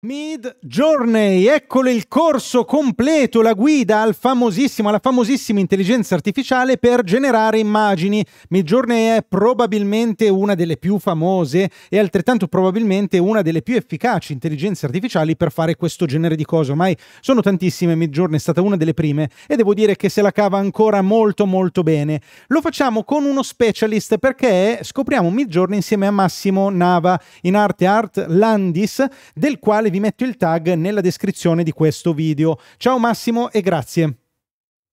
Mid Journey, eccolo il corso completo, la guida al famosissimo, alla famosissima intelligenza artificiale per generare immagini. Mid Journey è probabilmente una delle più famose e altrettanto probabilmente una delle più efficaci intelligenze artificiali per fare questo genere di cose. Ormai sono tantissime, Mid Journey è stata una delle prime e devo dire che se la cava ancora molto molto bene. Lo facciamo con uno specialist perché scopriamo Mid Journey insieme a Massimo Nava in Arte Art Landis, del quale quale vi metto il tag nella descrizione di questo video. Ciao Massimo e grazie.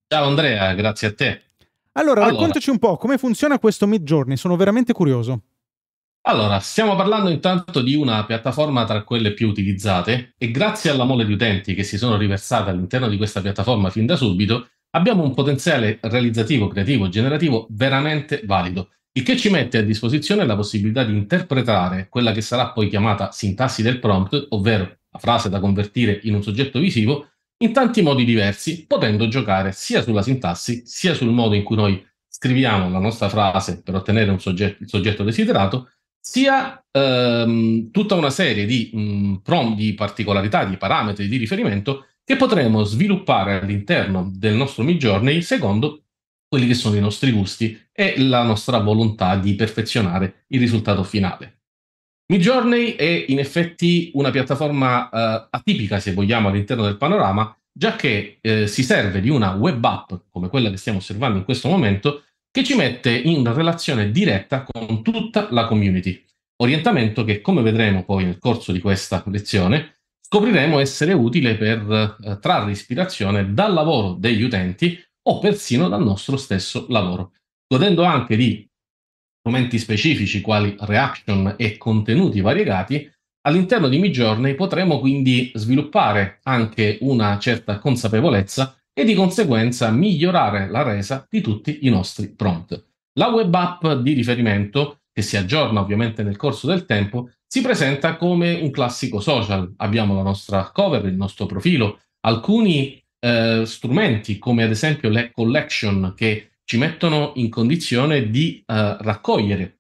Ciao Andrea, grazie a te. Allora, allora raccontaci un po' come funziona questo Mid sono veramente curioso. Allora, stiamo parlando intanto di una piattaforma tra quelle più utilizzate e grazie alla mole di utenti che si sono riversate all'interno di questa piattaforma fin da subito, abbiamo un potenziale realizzativo, creativo, generativo veramente valido il che ci mette a disposizione la possibilità di interpretare quella che sarà poi chiamata sintassi del prompt, ovvero la frase da convertire in un soggetto visivo, in tanti modi diversi, potendo giocare sia sulla sintassi, sia sul modo in cui noi scriviamo la nostra frase per ottenere soggetto, il soggetto desiderato, sia ehm, tutta una serie di, mh, mm, prom, di particolarità, di parametri di riferimento che potremo sviluppare all'interno del nostro Midjourney secondo quelli che sono i nostri gusti e la nostra volontà di perfezionare il risultato finale. Midjourney è in effetti una piattaforma eh, atipica, se vogliamo, all'interno del panorama, già che eh, si serve di una web app come quella che stiamo osservando in questo momento, che ci mette in relazione diretta con tutta la community. Orientamento che, come vedremo poi nel corso di questa lezione, scopriremo essere utile per eh, trarre ispirazione dal lavoro degli utenti o persino dal nostro stesso lavoro, godendo anche di strumenti specifici quali reaction e contenuti variegati. All'interno di Midjourney potremo quindi sviluppare anche una certa consapevolezza e di conseguenza migliorare la resa di tutti i nostri prompt. La web app di riferimento, che si aggiorna ovviamente nel corso del tempo, si presenta come un classico social. Abbiamo la nostra cover, il nostro profilo, alcuni eh, strumenti come ad esempio le collection che ci mettono in condizione di eh, raccogliere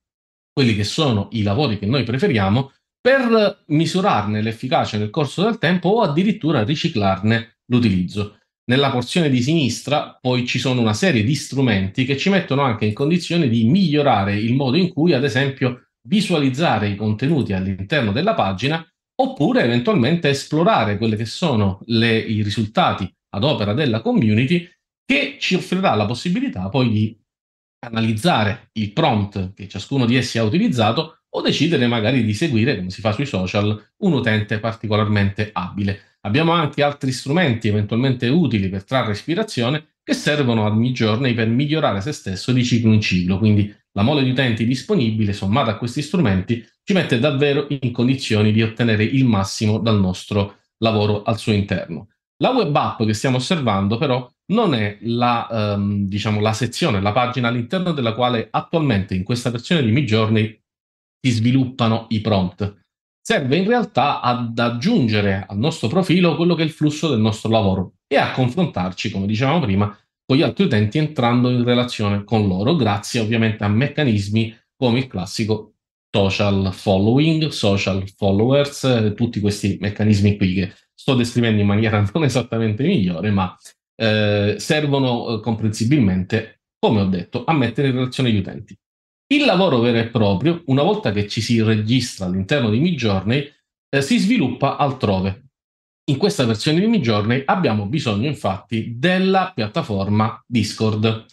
quelli che sono i lavori che noi preferiamo per misurarne l'efficacia nel corso del tempo o addirittura riciclarne l'utilizzo. Nella porzione di sinistra poi ci sono una serie di strumenti che ci mettono anche in condizione di migliorare il modo in cui, ad esempio, visualizzare i contenuti all'interno della pagina oppure eventualmente esplorare quelli che sono le, i risultati ad opera della community che ci offrirà la possibilità poi di analizzare il prompt che ciascuno di essi ha utilizzato o decidere magari di seguire, come si fa sui social, un utente particolarmente abile. Abbiamo anche altri strumenti eventualmente utili per trarre ispirazione che servono ogni giorno per migliorare se stesso di ciclo in ciclo, quindi la mole di utenti disponibile sommata a questi strumenti ci mette davvero in condizioni di ottenere il massimo dal nostro lavoro al suo interno. La web app che stiamo osservando però non è la, ehm, diciamo, la sezione, la pagina all'interno della quale attualmente in questa versione di Mi si sviluppano i prompt. Serve in realtà ad aggiungere al nostro profilo quello che è il flusso del nostro lavoro e a confrontarci, come dicevamo prima, con gli altri utenti entrando in relazione con loro, grazie ovviamente a meccanismi come il classico social following, social followers, eh, tutti questi meccanismi qui che sto descrivendo in maniera non esattamente migliore, ma eh, servono eh, comprensibilmente, come ho detto, a mettere in relazione gli utenti. Il lavoro vero e proprio, una volta che ci si registra all'interno di Midjourney, eh, si sviluppa altrove. In questa versione di Midjourney abbiamo bisogno infatti della piattaforma Discord.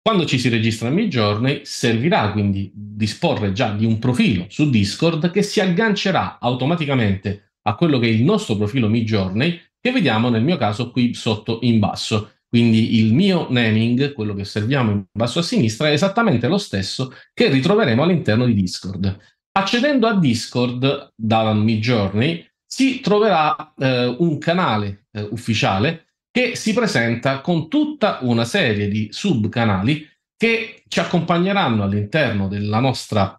Quando ci si registra a Midjourney servirà quindi disporre già di un profilo su Discord che si aggancerà automaticamente a quello che è il nostro profilo Midjourney che vediamo nel mio caso qui sotto in basso. Quindi il mio naming, quello che osserviamo in basso a sinistra, è esattamente lo stesso che ritroveremo all'interno di Discord. Accedendo a Discord da Midjourney si troverà eh, un canale eh, ufficiale che si presenta con tutta una serie di subcanali che ci accompagneranno all'interno della nostra,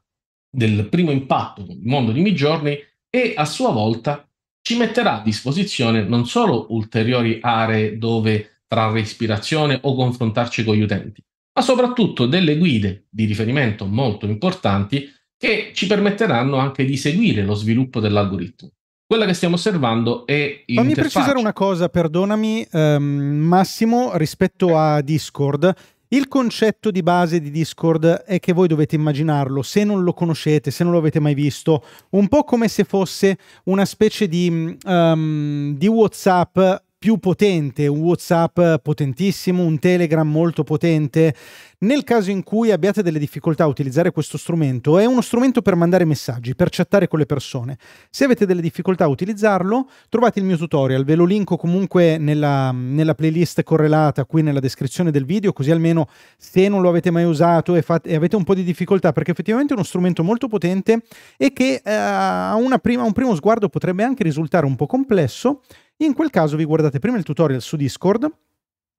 del primo impatto con il mondo di Midjourney e a sua volta ci metterà a disposizione non solo ulteriori aree dove trarre ispirazione o confrontarci con gli utenti, ma soprattutto delle guide di riferimento molto importanti che ci permetteranno anche di seguire lo sviluppo dell'algoritmo. Quella che stiamo osservando è il. Fammi precisare una cosa, perdonami ehm, Massimo, rispetto a Discord. Il concetto di base di Discord è che voi dovete immaginarlo, se non lo conoscete, se non lo avete mai visto, un po' come se fosse una specie di, um, di WhatsApp più potente, un WhatsApp potentissimo, un Telegram molto potente. Nel caso in cui abbiate delle difficoltà a utilizzare questo strumento, è uno strumento per mandare messaggi, per chattare con le persone. Se avete delle difficoltà a utilizzarlo, trovate il mio tutorial, ve lo linko comunque nella, nella playlist correlata qui nella descrizione del video, così almeno se non lo avete mai usato e, fate, e avete un po' di difficoltà, perché effettivamente è uno strumento molto potente e che eh, a, prima, a un primo sguardo potrebbe anche risultare un po' complesso, in quel caso vi guardate prima il tutorial su Discord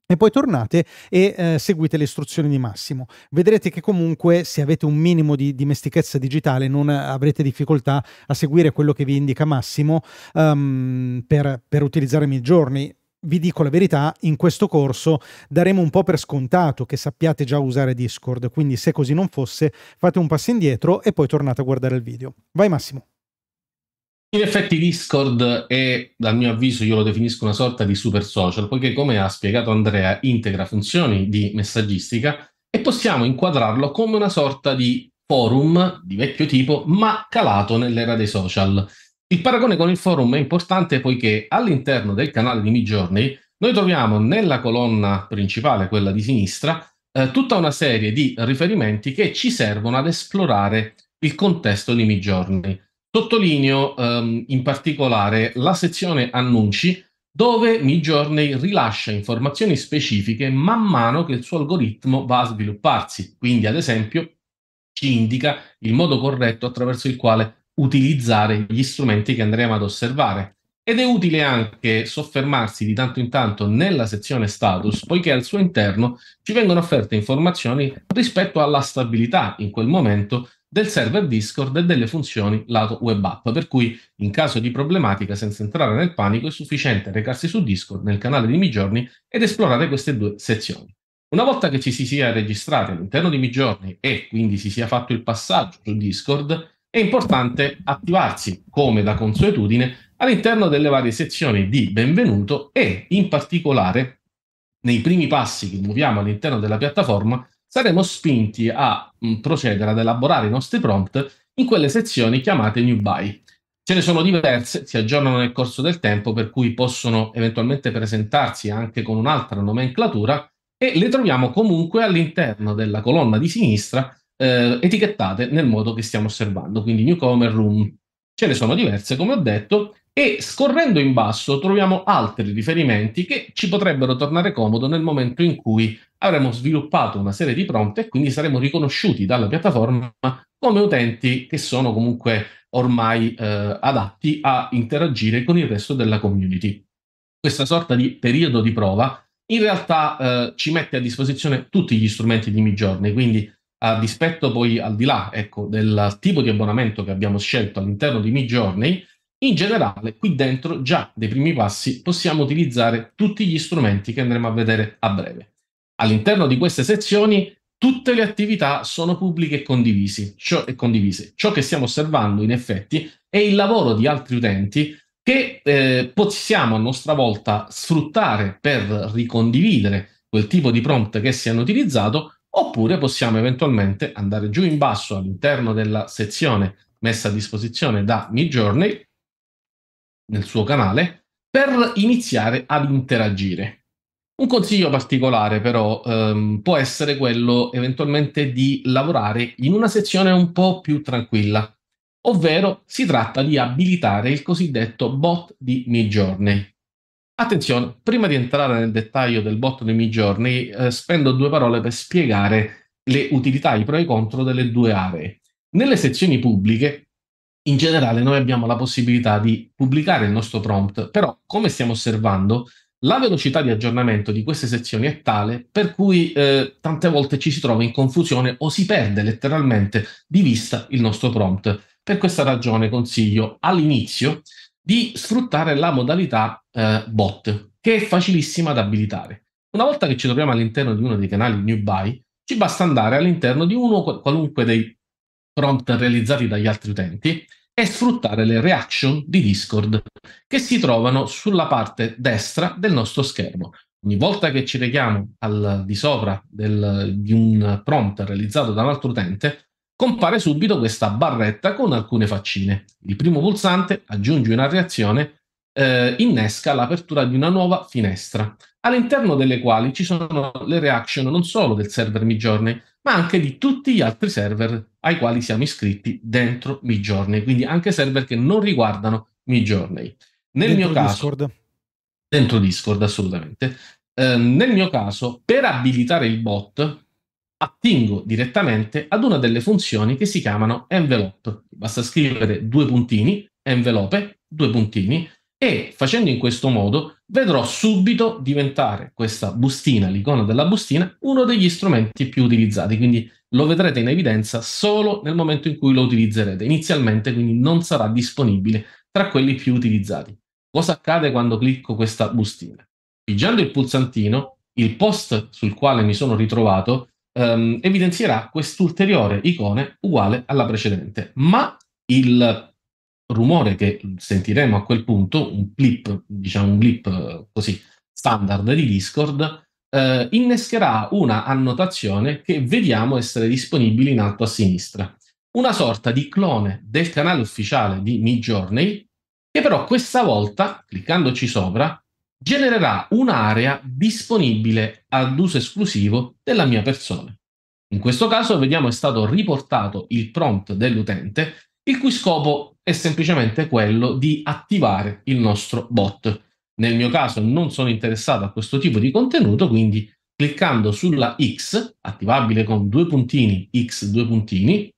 e poi tornate e eh, seguite le istruzioni di Massimo. Vedrete che comunque se avete un minimo di dimestichezza digitale non avrete difficoltà a seguire quello che vi indica Massimo um, per, per utilizzare i miei giorni vi dico la verità, in questo corso daremo un po' per scontato che sappiate già usare Discord, quindi se così non fosse fate un passo indietro e poi tornate a guardare il video. Vai Massimo! In effetti Discord è, dal mio avviso, io lo definisco una sorta di super social, poiché come ha spiegato Andrea, integra funzioni di messaggistica e possiamo inquadrarlo come una sorta di forum di vecchio tipo, ma calato nell'era dei social. Il paragone con il forum è importante poiché all'interno del canale di Midjourney noi troviamo nella colonna principale, quella di sinistra, eh, tutta una serie di riferimenti che ci servono ad esplorare il contesto di Midjourney. Sottolineo um, in particolare la sezione annunci dove Midjourney rilascia informazioni specifiche man mano che il suo algoritmo va a svilupparsi. Quindi, ad esempio, ci indica il modo corretto attraverso il quale utilizzare gli strumenti che andremo ad osservare. Ed è utile anche soffermarsi di tanto in tanto nella sezione status, poiché al suo interno ci vengono offerte informazioni rispetto alla stabilità in quel momento del server Discord e delle funzioni lato web app, per cui in caso di problematica senza entrare nel panico è sufficiente recarsi su Discord nel canale di Mi ed esplorare queste due sezioni. Una volta che ci si sia registrati all'interno di Mi e quindi si sia fatto il passaggio su Discord, è importante attivarsi, come da consuetudine, all'interno delle varie sezioni di benvenuto e in particolare nei primi passi che muoviamo all'interno della piattaforma saremo spinti a mm, procedere ad elaborare i nostri prompt in quelle sezioni chiamate New Buy. Ce ne sono diverse, si aggiornano nel corso del tempo, per cui possono eventualmente presentarsi anche con un'altra nomenclatura e le troviamo comunque all'interno della colonna di sinistra eh, etichettate nel modo che stiamo osservando, quindi newcomer room. Ce ne sono diverse, come ho detto, e scorrendo in basso troviamo altri riferimenti che ci potrebbero tornare comodo nel momento in cui avremo sviluppato una serie di prompt e quindi saremo riconosciuti dalla piattaforma come utenti che sono comunque ormai eh, adatti a interagire con il resto della community. Questa sorta di periodo di prova in realtà eh, ci mette a disposizione tutti gli strumenti di Midjourney, quindi a dispetto poi al di là ecco, del tipo di abbonamento che abbiamo scelto all'interno di Midjourney, in generale, qui dentro già dei primi passi possiamo utilizzare tutti gli strumenti che andremo a vedere a breve. All'interno di queste sezioni tutte le attività sono pubbliche e condivise. Ciò, Ciò che stiamo osservando in effetti è il lavoro di altri utenti che eh, possiamo a nostra volta sfruttare per ricondividere quel tipo di prompt che si hanno utilizzato oppure possiamo eventualmente andare giù in basso all'interno della sezione messa a disposizione da Midjourney nel suo canale per iniziare ad interagire. Un consiglio particolare però ehm, può essere quello eventualmente di lavorare in una sezione un po' più tranquilla, ovvero si tratta di abilitare il cosiddetto bot di Midjourney. Attenzione, prima di entrare nel dettaglio del bot di Midjourney, eh, spendo due parole per spiegare le utilità, i pro e i contro delle due aree. Nelle sezioni pubbliche in generale noi abbiamo la possibilità di pubblicare il nostro prompt, però come stiamo osservando, la velocità di aggiornamento di queste sezioni è tale per cui eh, tante volte ci si trova in confusione o si perde letteralmente di vista il nostro prompt. Per questa ragione consiglio all'inizio di sfruttare la modalità eh, bot, che è facilissima da abilitare. Una volta che ci troviamo all'interno di uno dei canali New Buy, ci basta andare all'interno di uno qualunque dei prompt realizzati dagli altri utenti e sfruttare le reaction di Discord che si trovano sulla parte destra del nostro schermo. Ogni volta che ci rechiamo al di sopra del, di un prompt realizzato da un altro utente, compare subito questa barretta con alcune faccine. Il primo pulsante aggiunge una reazione eh, innesca l'apertura di una nuova finestra, all'interno delle quali ci sono le reaction non solo del server Midjourney, ma anche di tutti gli altri server ai quali siamo iscritti dentro Midjourney, quindi anche server che non riguardano Midjourney. Nel mio caso, Discord. dentro Discord assolutamente. Eh, nel mio caso, per abilitare il bot, attingo direttamente ad una delle funzioni che si chiamano envelope. Basta scrivere due puntini, envelope, due puntini, e facendo in questo modo vedrò subito diventare questa bustina, l'icona della bustina, uno degli strumenti più utilizzati. Quindi lo vedrete in evidenza solo nel momento in cui lo utilizzerete. Inizialmente quindi non sarà disponibile tra quelli più utilizzati. Cosa accade quando clicco questa bustina? Pigiando il pulsantino, il post sul quale mi sono ritrovato ehm, evidenzierà quest'ulteriore icone uguale alla precedente, ma il rumore che sentiremo a quel punto, un blip, diciamo un blip eh, così standard di Discord, eh, innescherà una annotazione che vediamo essere disponibile in alto a sinistra. Una sorta di clone del canale ufficiale di Midjourney, che però questa volta, cliccandoci sopra, genererà un'area disponibile ad uso esclusivo della mia persona. In questo caso vediamo è stato riportato il prompt dell'utente, il cui scopo è semplicemente quello di attivare il nostro bot. Nel mio caso non sono interessato a questo tipo di contenuto, quindi cliccando sulla X, attivabile con due puntini, X due puntini,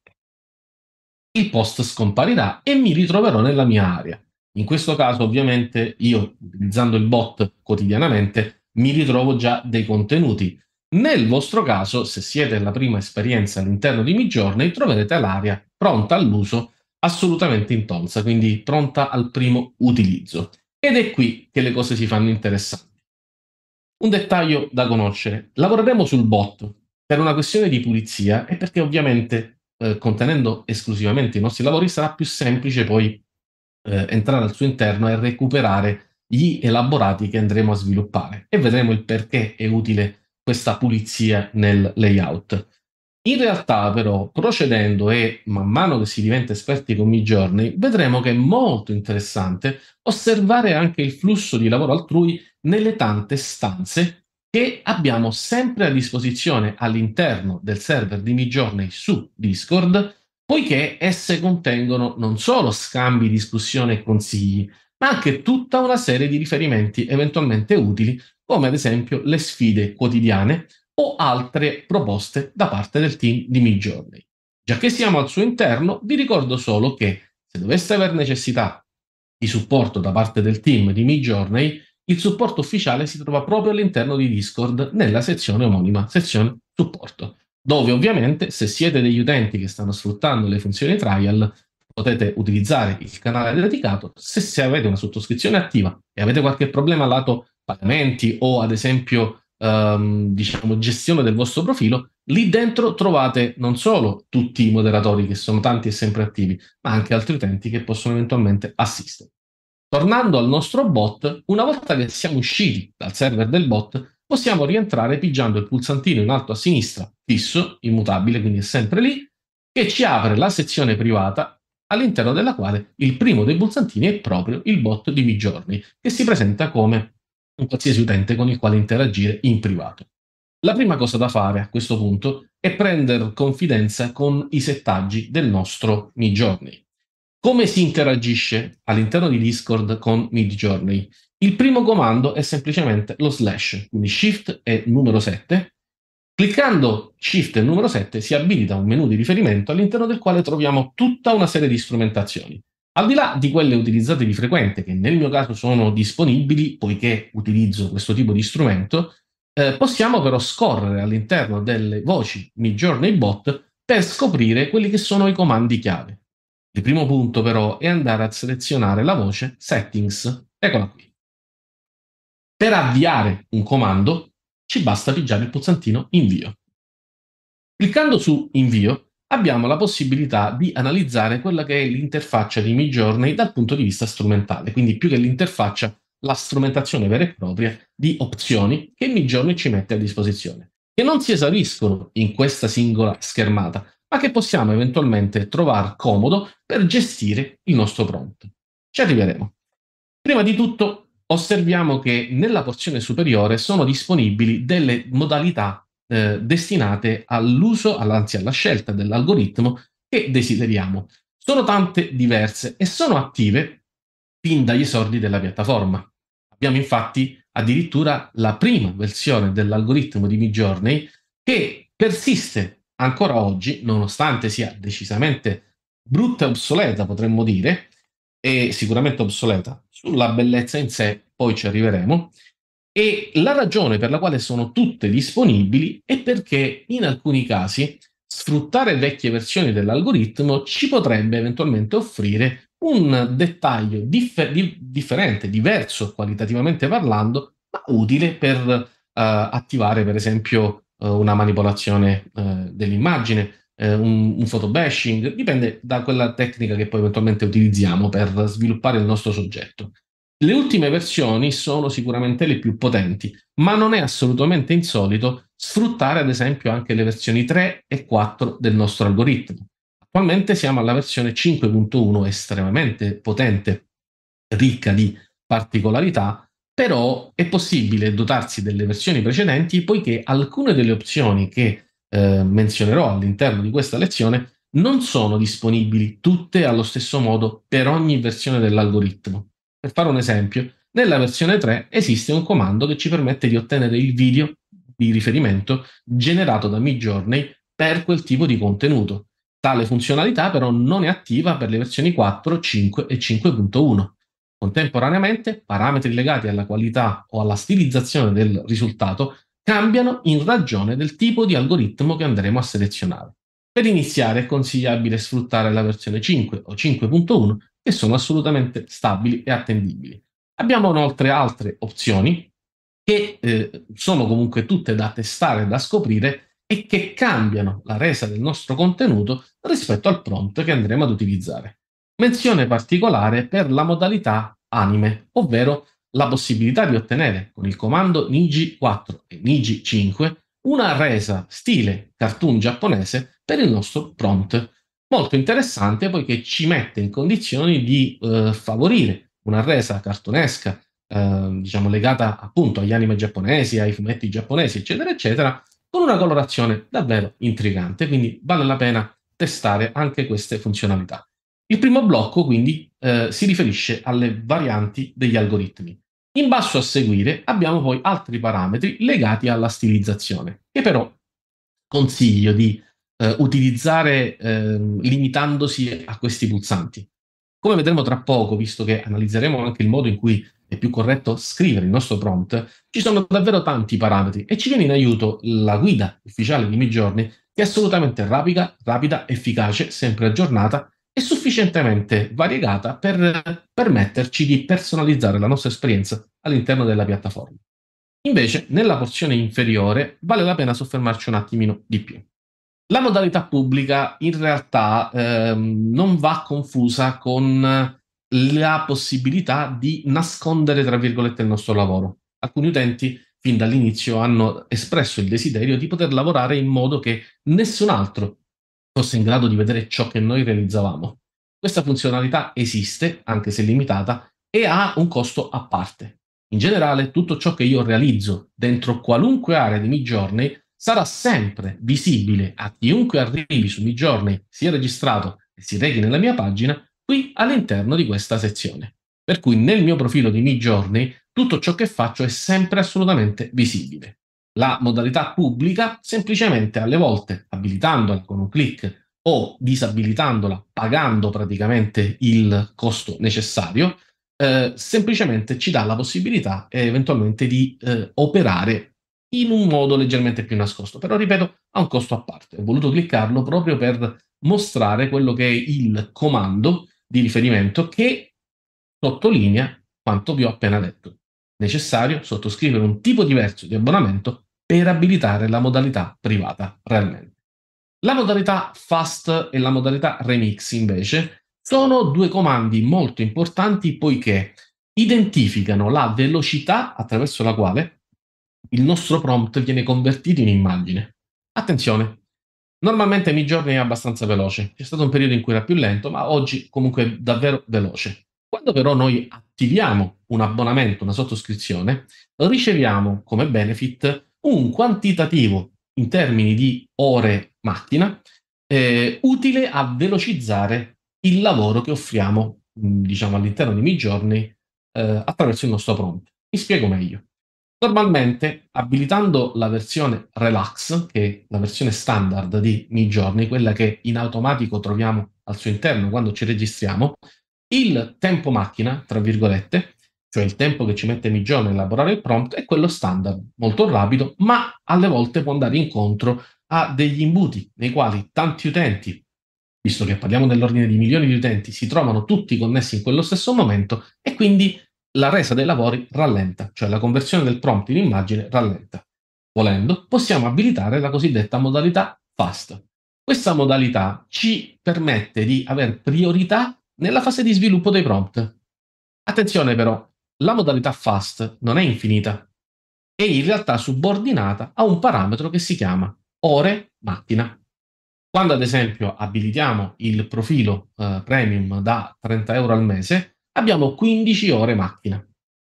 il post scomparirà e mi ritroverò nella mia area. In questo caso, ovviamente, io utilizzando il bot quotidianamente mi ritrovo già dei contenuti. Nel vostro caso, se siete la prima esperienza all'interno di Mi troverete l'area pronta all'uso assolutamente intonsa, quindi pronta al primo utilizzo. Ed è qui che le cose si fanno interessanti. Un dettaglio da conoscere. Lavoreremo sul bot per una questione di pulizia e perché ovviamente eh, contenendo esclusivamente i nostri lavori sarà più semplice poi eh, entrare al suo interno e recuperare gli elaborati che andremo a sviluppare e vedremo il perché è utile questa pulizia nel layout. In realtà però, procedendo e man mano che si diventa esperti con i giorni, vedremo che è molto interessante osservare anche il flusso di lavoro altrui nelle tante stanze che abbiamo sempre a disposizione all'interno del server di Midjourney su Discord, poiché esse contengono non solo scambi, discussioni e consigli, ma anche tutta una serie di riferimenti eventualmente utili, come ad esempio le sfide quotidiane o altre proposte da parte del team di Midjourney. Già che siamo al suo interno, vi ricordo solo che se dovesse aver necessità di supporto da parte del team di Midjourney, il supporto ufficiale si trova proprio all'interno di Discord nella sezione omonima, sezione supporto, dove ovviamente se siete degli utenti che stanno sfruttando le funzioni trial potete utilizzare il canale dedicato, se, se avete una sottoscrizione attiva e avete qualche problema lato pagamenti o ad esempio um, diciamo, gestione del vostro profilo, lì dentro trovate non solo tutti i moderatori che sono tanti e sempre attivi, ma anche altri utenti che possono eventualmente assistere. Tornando al nostro bot, una volta che siamo usciti dal server del bot, possiamo rientrare pigiando il pulsantino in alto a sinistra, fisso, immutabile, quindi è sempre lì, che ci apre la sezione privata all'interno della quale il primo dei pulsantini è proprio il bot di Migiorni, che si presenta come un qualsiasi utente con il quale interagire in privato. La prima cosa da fare a questo punto è prendere confidenza con i settaggi del nostro Midjourney. Come si interagisce all'interno di Discord con Midjourney? Il primo comando è semplicemente lo slash, quindi shift e numero 7. Cliccando shift e numero 7 si abilita un menu di riferimento all'interno del quale troviamo tutta una serie di strumentazioni. Al di là di quelle utilizzate di frequente, che nel mio caso sono disponibili poiché utilizzo questo tipo di strumento, eh, possiamo però scorrere all'interno delle voci Mi Journey Bot per scoprire quelli che sono i comandi chiave. Il primo punto però è andare a selezionare la voce Settings. Eccola qui. Per avviare un comando ci basta pigiare il pulsantino Invio. Cliccando su Invio abbiamo la possibilità di analizzare quella che è l'interfaccia di Midjourney dal punto di vista strumentale, quindi più che l'interfaccia, la strumentazione vera e propria di opzioni che Midjourney ci mette a disposizione, che non si esauriscono in questa singola schermata, ma che possiamo eventualmente trovare comodo per gestire il nostro prompt. Ci arriveremo. Prima di tutto osserviamo che nella porzione superiore sono disponibili delle modalità eh, destinate all'uso, anzi alla scelta dell'algoritmo che desideriamo. Sono tante diverse e sono attive fin dagli esordi della piattaforma. Abbiamo infatti addirittura la prima versione dell'algoritmo di Midjourney che persiste ancora oggi, nonostante sia decisamente brutta e obsoleta, potremmo dire, e sicuramente obsoleta. Sulla bellezza in sé poi ci arriveremo. E la ragione per la quale sono tutte disponibili è perché in alcuni casi sfruttare vecchie versioni dell'algoritmo ci potrebbe eventualmente offrire un dettaglio differ- differente, diverso qualitativamente parlando, ma utile per uh, attivare per esempio uh, una manipolazione uh, dell'immagine, un, un photobashing, dipende da quella tecnica che poi eventualmente utilizziamo per sviluppare il nostro soggetto. Le ultime versioni sono sicuramente le più potenti, ma non è assolutamente insolito sfruttare ad esempio anche le versioni 3 e 4 del nostro algoritmo. Attualmente siamo alla versione 5.1 estremamente potente, ricca di particolarità, però è possibile dotarsi delle versioni precedenti poiché alcune delle opzioni che eh, menzionerò all'interno di questa lezione non sono disponibili tutte allo stesso modo per ogni versione dell'algoritmo. Per fare un esempio, nella versione 3 esiste un comando che ci permette di ottenere il video di riferimento generato da Midjourney per quel tipo di contenuto. Tale funzionalità però non è attiva per le versioni 4, 5 e 5.1. Contemporaneamente, parametri legati alla qualità o alla stilizzazione del risultato cambiano in ragione del tipo di algoritmo che andremo a selezionare. Per iniziare è consigliabile sfruttare la versione 5 o 5.1 che sono assolutamente stabili e attendibili. Abbiamo inoltre altre opzioni che eh, sono comunque tutte da testare e da scoprire e che cambiano la resa del nostro contenuto rispetto al prompt che andremo ad utilizzare. Menzione particolare per la modalità anime, ovvero la possibilità di ottenere con il comando Niji 4 e Niji 5 una resa stile cartoon giapponese per il nostro prompt molto interessante poiché ci mette in condizioni di eh, favorire una resa cartonesca, eh, diciamo legata appunto agli anime giapponesi, ai fumetti giapponesi, eccetera, eccetera, con una colorazione davvero intrigante, quindi vale la pena testare anche queste funzionalità. Il primo blocco quindi eh, si riferisce alle varianti degli algoritmi. In basso a seguire abbiamo poi altri parametri legati alla stilizzazione, che però consiglio di eh, utilizzare eh, limitandosi a questi pulsanti. Come vedremo tra poco, visto che analizzeremo anche il modo in cui è più corretto scrivere il nostro prompt, ci sono davvero tanti parametri e ci viene in aiuto la guida ufficiale di Mi Giorni, che è assolutamente rapida, rapida, efficace, sempre aggiornata e sufficientemente variegata per permetterci di personalizzare la nostra esperienza all'interno della piattaforma. Invece, nella porzione inferiore, vale la pena soffermarci un attimino di più. La modalità pubblica in realtà ehm, non va confusa con la possibilità di nascondere, tra virgolette, il nostro lavoro. Alcuni utenti fin dall'inizio hanno espresso il desiderio di poter lavorare in modo che nessun altro fosse in grado di vedere ciò che noi realizzavamo. Questa funzionalità esiste, anche se limitata, e ha un costo a parte. In generale, tutto ciò che io realizzo dentro qualunque area dei miei giorni sarà sempre visibile a chiunque arrivi su miei sia registrato e si rechi nella mia pagina, qui all'interno di questa sezione. Per cui nel mio profilo di miei tutto ciò che faccio è sempre assolutamente visibile. La modalità pubblica semplicemente alle volte abilitandola con un clic o disabilitandola pagando praticamente il costo necessario, eh, semplicemente ci dà la possibilità eh, eventualmente di eh, operare in un modo leggermente più nascosto, però ripeto, ha un costo a parte. Ho voluto cliccarlo proprio per mostrare quello che è il comando di riferimento che sottolinea quanto vi ho appena detto. Necessario sottoscrivere un tipo diverso di abbonamento per abilitare la modalità privata realmente. La modalità fast e la modalità remix invece sono due comandi molto importanti poiché identificano la velocità attraverso la quale il nostro prompt viene convertito in immagine. Attenzione, normalmente mi giorni è abbastanza veloce, c'è stato un periodo in cui era più lento, ma oggi comunque è davvero veloce. Quando però noi attiviamo un abbonamento, una sottoscrizione, riceviamo come benefit un quantitativo in termini di ore mattina eh, utile a velocizzare il lavoro che offriamo mm, diciamo all'interno di Mi Giorni eh, attraverso il nostro prompt. Mi spiego meglio. Normalmente, abilitando la versione Relax, che è la versione standard di Mi quella che in automatico troviamo al suo interno quando ci registriamo, il tempo macchina, tra virgolette, cioè il tempo che ci mette Mi a elaborare il prompt, è quello standard, molto rapido, ma alle volte può andare incontro a degli imbuti nei quali tanti utenti, visto che parliamo dell'ordine di milioni di utenti, si trovano tutti connessi in quello stesso momento e quindi la resa dei lavori rallenta, cioè la conversione del prompt in immagine rallenta. Volendo, possiamo abilitare la cosiddetta modalità fast. Questa modalità ci permette di avere priorità nella fase di sviluppo dei prompt. Attenzione però, la modalità fast non è infinita, è in realtà subordinata a un parametro che si chiama ore mattina. Quando ad esempio abilitiamo il profilo eh, premium da 30 euro al mese, abbiamo 15 ore macchina.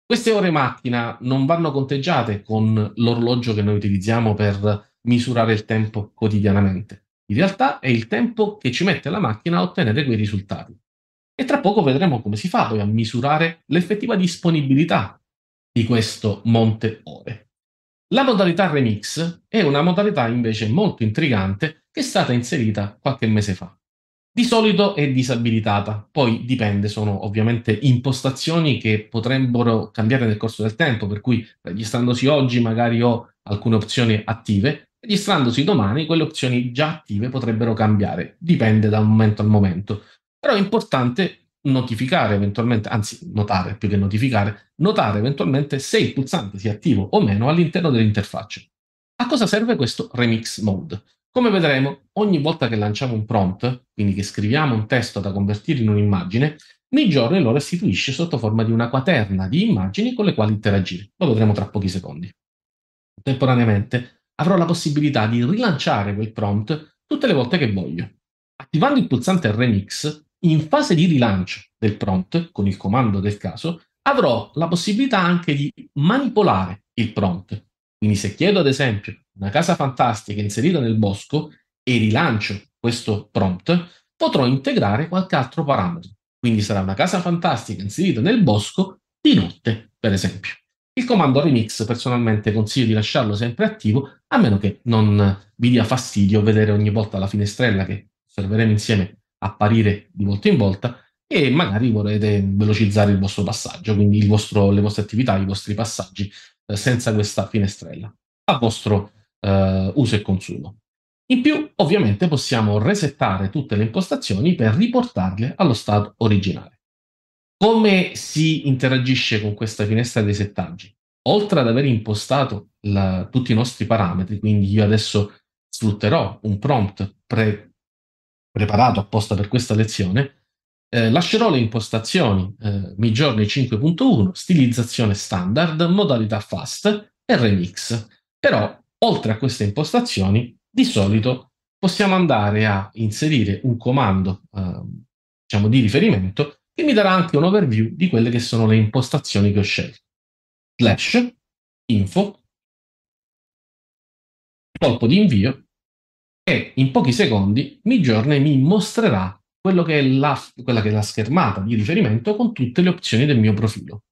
Queste ore macchina non vanno conteggiate con l'orologio che noi utilizziamo per misurare il tempo quotidianamente. In realtà è il tempo che ci mette la macchina a ottenere quei risultati. E tra poco vedremo come si fa poi a misurare l'effettiva disponibilità di questo monte ore. La modalità remix è una modalità invece molto intrigante che è stata inserita qualche mese fa. Di solito è disabilitata, poi dipende, sono ovviamente impostazioni che potrebbero cambiare nel corso del tempo, per cui registrandosi oggi magari ho alcune opzioni attive, registrandosi domani quelle opzioni già attive potrebbero cambiare, dipende da momento al momento. Però è importante notificare eventualmente, anzi notare più che notificare, notare eventualmente se il pulsante sia attivo o meno all'interno dell'interfaccia. A cosa serve questo remix mode? Come vedremo, ogni volta che lanciamo un prompt, quindi che scriviamo un testo da convertire in un'immagine, Midjourney lo restituisce sotto forma di una quaterna di immagini con le quali interagire. Lo vedremo tra pochi secondi. Contemporaneamente avrò la possibilità di rilanciare quel prompt tutte le volte che voglio. Attivando il pulsante Remix, in fase di rilancio del prompt, con il comando del caso, avrò la possibilità anche di manipolare il prompt, quindi se chiedo ad esempio una casa fantastica inserita nel bosco e rilancio questo prompt, potrò integrare qualche altro parametro. Quindi sarà una casa fantastica inserita nel bosco di notte, per esempio. Il comando remix personalmente consiglio di lasciarlo sempre attivo, a meno che non vi dia fastidio vedere ogni volta la finestrella che osserveremo insieme apparire di volta in volta e magari volete velocizzare il vostro passaggio, quindi vostro, le vostre attività, i vostri passaggi senza questa finestrella a vostro eh, uso e consumo. In più, ovviamente, possiamo resettare tutte le impostazioni per riportarle allo stato originale. Come si interagisce con questa finestra dei settaggi? Oltre ad aver impostato la, tutti i nostri parametri, quindi io adesso sfrutterò un prompt pre, preparato apposta per questa lezione, eh, lascerò le impostazioni eh, Mi Journey 5.1, stilizzazione standard, modalità fast e remix. Però, oltre a queste impostazioni, di solito possiamo andare a inserire un comando, eh, diciamo, di riferimento che mi darà anche un overview di quelle che sono le impostazioni che ho scelto. Slash, info, colpo di invio e in pochi secondi Mi Journey mi mostrerà che la, quella che è la schermata di riferimento con tutte le opzioni del mio profilo.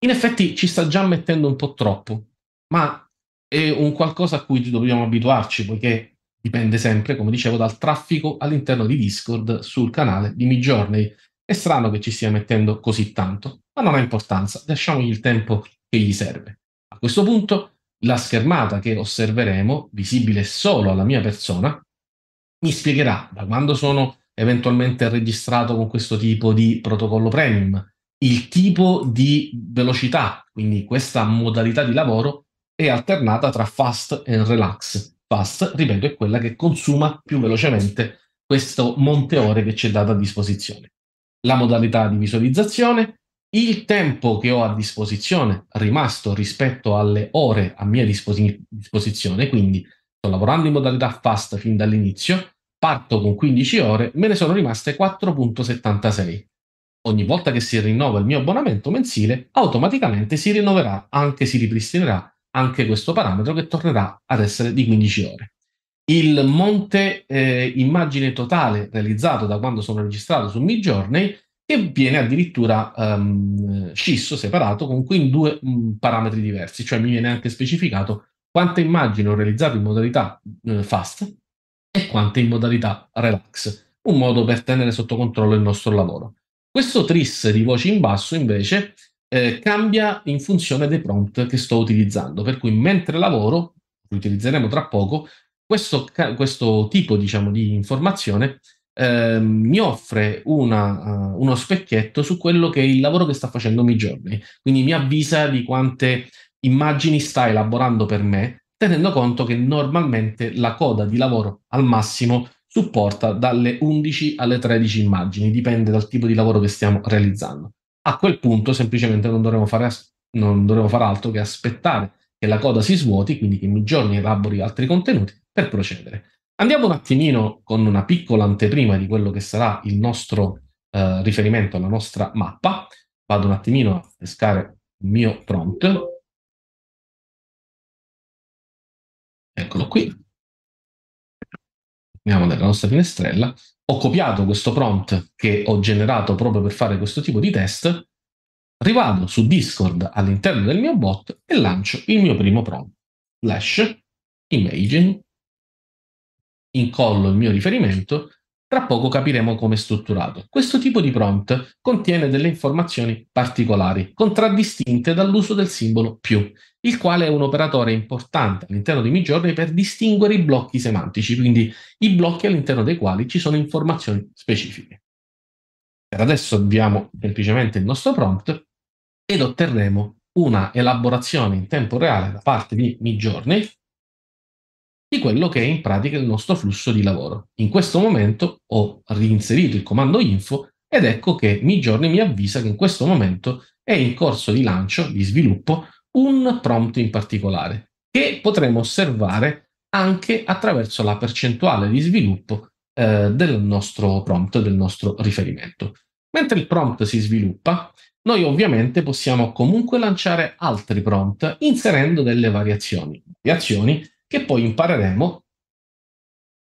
In effetti ci sta già mettendo un po' troppo, ma è un qualcosa a cui dobbiamo abituarci, poiché dipende sempre, come dicevo, dal traffico all'interno di Discord sul canale di Midjourney. È strano che ci stia mettendo così tanto, ma non ha importanza, lasciamogli il tempo che gli serve. A questo punto la schermata che osserveremo, visibile solo alla mia persona, mi spiegherà da quando sono eventualmente registrato con questo tipo di protocollo premium, il tipo di velocità, quindi questa modalità di lavoro è alternata tra fast e relax. Fast, ripeto, è quella che consuma più velocemente questo monte ore che ci è dato a disposizione. La modalità di visualizzazione, il tempo che ho a disposizione rimasto rispetto alle ore a mia disposizione, quindi sto lavorando in modalità fast fin dall'inizio, parto con 15 ore, me ne sono rimaste 4.76. Ogni volta che si rinnova il mio abbonamento mensile, automaticamente si rinnoverà, anche si ripristinerà anche questo parametro che tornerà ad essere di 15 ore. Il monte eh, immagine totale realizzato da quando sono registrato su Midjourney che viene addirittura um, scisso, separato, con quindi due mh, mm, parametri diversi, cioè mi viene anche specificato quante immagini ho realizzato in modalità eh, fast e quante in modalità relax, un modo per tenere sotto controllo il nostro lavoro. Questo tris di voci in basso invece eh, cambia in funzione dei prompt che sto utilizzando, per cui mentre lavoro, che utilizzeremo tra poco, questo, questo tipo diciamo, di informazione eh, mi offre una, uh, uno specchietto su quello che è il lavoro che sta facendo Midjourney, quindi mi avvisa di quante immagini sta elaborando per me tenendo conto che normalmente la coda di lavoro al massimo supporta dalle 11 alle 13 immagini, dipende dal tipo di lavoro che stiamo realizzando. A quel punto semplicemente non dovremo fare, non dovremo fare altro che aspettare che la coda si svuoti, quindi che mi giorni elabori altri contenuti per procedere. Andiamo un attimino con una piccola anteprima di quello che sarà il nostro eh, riferimento alla nostra mappa. Vado un attimino a pescare il mio prompt Eccolo qui. Andiamo nella nostra finestrella. Ho copiato questo prompt che ho generato proprio per fare questo tipo di test. Rivado su Discord all'interno del mio bot e lancio il mio primo prompt. Flash, imaging, incollo il mio riferimento tra poco capiremo come è strutturato. Questo tipo di prompt contiene delle informazioni particolari, contraddistinte dall'uso del simbolo più, il quale è un operatore importante all'interno di Midjourney per distinguere i blocchi semantici, quindi i blocchi all'interno dei quali ci sono informazioni specifiche. Per adesso avviamo semplicemente il nostro prompt ed otterremo una elaborazione in tempo reale da parte di Midjourney di quello che è in pratica il nostro flusso di lavoro. In questo momento ho reinserito il comando info ed ecco che Midjourney mi avvisa che in questo momento è in corso di lancio, di sviluppo, un prompt in particolare, che potremo osservare anche attraverso la percentuale di sviluppo eh, del nostro prompt, del nostro riferimento. Mentre il prompt si sviluppa, noi ovviamente possiamo comunque lanciare altri prompt inserendo delle variazioni, variazioni che poi impareremo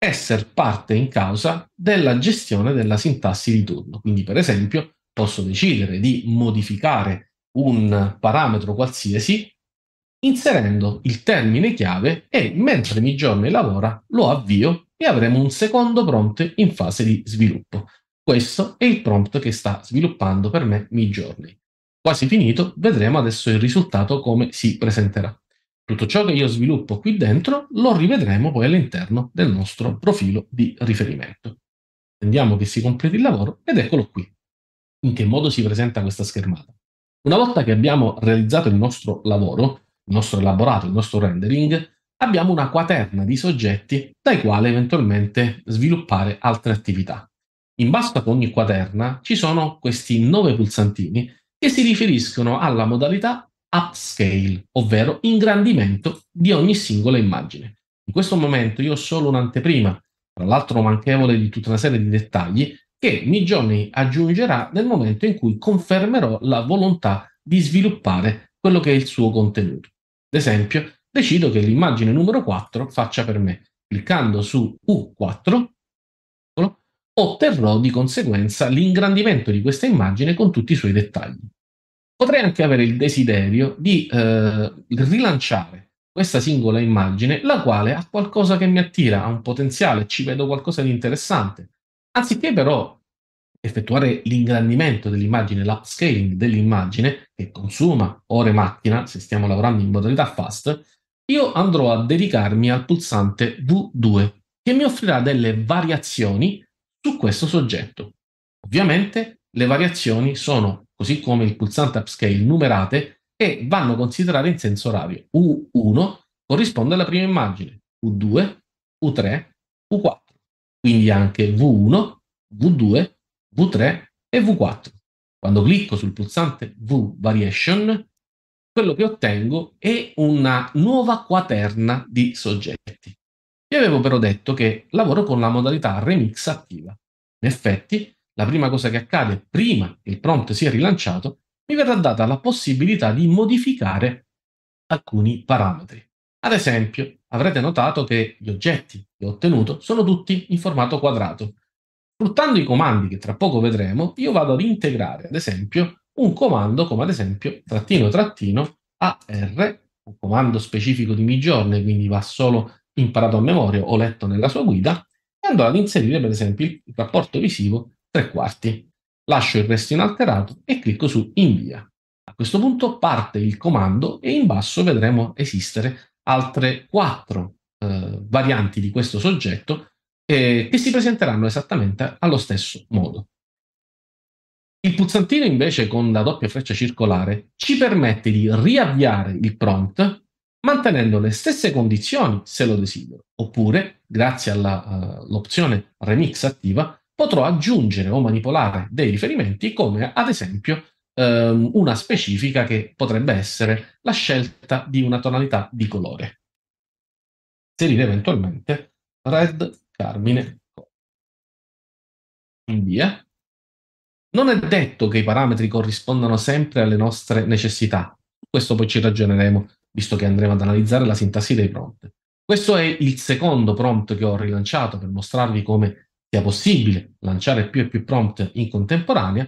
essere parte in causa della gestione della sintassi di turno. Quindi, per esempio, posso decidere di modificare un parametro qualsiasi inserendo il termine chiave e mentre Midjourney lavora lo avvio e avremo un secondo prompt in fase di sviluppo. Questo è il prompt che sta sviluppando per me Midjourney. Quasi finito, vedremo adesso il risultato come si presenterà. Tutto ciò che io sviluppo qui dentro lo rivedremo poi all'interno del nostro profilo di riferimento. Andiamo che si completi il lavoro ed eccolo qui. In che modo si presenta questa schermata? Una volta che abbiamo realizzato il nostro lavoro, il nostro elaborato, il nostro rendering, abbiamo una quaterna di soggetti dai quali eventualmente sviluppare altre attività. In basso ad ogni quaterna ci sono questi nove pulsantini che si riferiscono alla modalità upscale, ovvero ingrandimento di ogni singola immagine. In questo momento io ho solo un'anteprima, tra l'altro manchevole di tutta una serie di dettagli, che Migioni aggiungerà nel momento in cui confermerò la volontà di sviluppare quello che è il suo contenuto. Ad esempio, decido che l'immagine numero 4 faccia per me. Cliccando su U4 otterrò di conseguenza l'ingrandimento di questa immagine con tutti i suoi dettagli. Potrei anche avere il desiderio di eh, rilanciare questa singola immagine, la quale ha qualcosa che mi attira, ha un potenziale, ci vedo qualcosa di interessante Anziché però effettuare l'ingrandimento dell'immagine, l'upscaling dell'immagine che consuma ore macchina, se stiamo lavorando in modalità fast, io andrò a dedicarmi al pulsante V2 che mi offrirà delle variazioni su questo soggetto. Ovviamente le variazioni sono, così come il pulsante upscale, numerate e vanno considerate in senso orario. U1 corrisponde alla prima immagine, U2, U3, U4 quindi anche V1, V2, V3 e V4. Quando clicco sul pulsante V Variation, quello che ottengo è una nuova quaterna di soggetti. Vi avevo però detto che lavoro con la modalità remix attiva. In effetti, la prima cosa che accade prima che il prompt sia rilanciato, mi verrà data la possibilità di modificare alcuni parametri. Ad esempio, avrete notato che gli oggetti che ho ottenuto sono tutti in formato quadrato. Sfruttando i comandi che tra poco vedremo, io vado ad integrare, ad esempio, un comando come ad esempio trattino trattino AR, un comando specifico di Migiorne, quindi va solo imparato a memoria o letto nella sua guida, e andrò ad inserire per esempio il rapporto visivo tre quarti. Lascio il resto inalterato e clicco su invia. A questo punto parte il comando e in basso vedremo esistere altre quattro eh, varianti di questo soggetto eh, che si presenteranno esattamente allo stesso modo. Il pulsantino invece con la doppia freccia circolare ci permette di riavviare il prompt mantenendo le stesse condizioni se lo desidero, oppure, grazie all'opzione eh, uh, Remix attiva, potrò aggiungere o manipolare dei riferimenti come ad esempio ehm, una specifica che potrebbe essere la scelta di una tonalità di colore. Inserire eventualmente red, carmine, invia. Non è detto che i parametri corrispondano sempre alle nostre necessità. Questo poi ci ragioneremo, visto che andremo ad analizzare la sintassi dei prompt. Questo è il secondo prompt che ho rilanciato per mostrarvi come sia possibile lanciare più e più prompt in contemporanea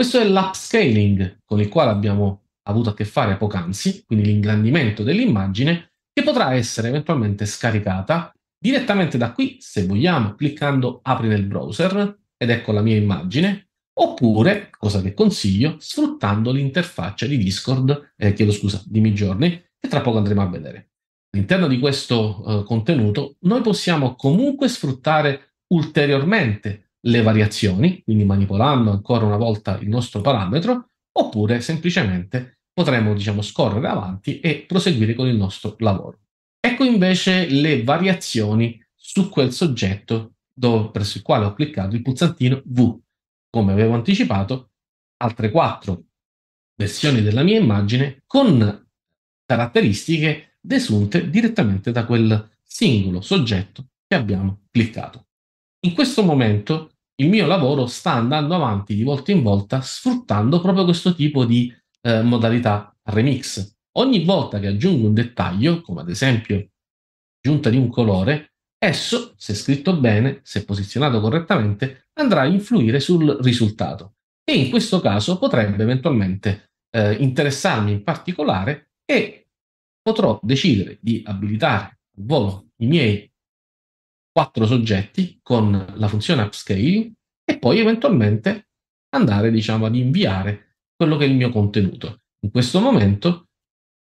questo è l'upscaling con il quale abbiamo avuto a che fare poc'anzi, quindi l'ingrandimento dell'immagine, che potrà essere eventualmente scaricata direttamente da qui, se vogliamo, cliccando apri nel browser, ed ecco la mia immagine, oppure, cosa che consiglio, sfruttando l'interfaccia di Discord, eh, chiedo scusa, di Midjourney, che tra poco andremo a vedere. All'interno di questo eh, contenuto noi possiamo comunque sfruttare ulteriormente le variazioni, quindi manipolando ancora una volta il nostro parametro, oppure semplicemente potremo diciamo, scorrere avanti e proseguire con il nostro lavoro. Ecco invece le variazioni su quel soggetto dove, presso il quale ho cliccato il pulsantino V. Come avevo anticipato, altre quattro versioni della mia immagine con caratteristiche desunte direttamente da quel singolo soggetto che abbiamo cliccato. In questo momento il mio lavoro sta andando avanti di volta in volta sfruttando proprio questo tipo di eh, modalità remix. Ogni volta che aggiungo un dettaglio, come ad esempio l'aggiunta di un colore, esso, se scritto bene, se posizionato correttamente, andrà a influire sul risultato. E in questo caso potrebbe eventualmente eh, interessarmi in particolare e potrò decidere di abilitare al volo i miei quattro soggetti con la funzione upscaling e poi eventualmente andare diciamo ad inviare quello che è il mio contenuto. In questo momento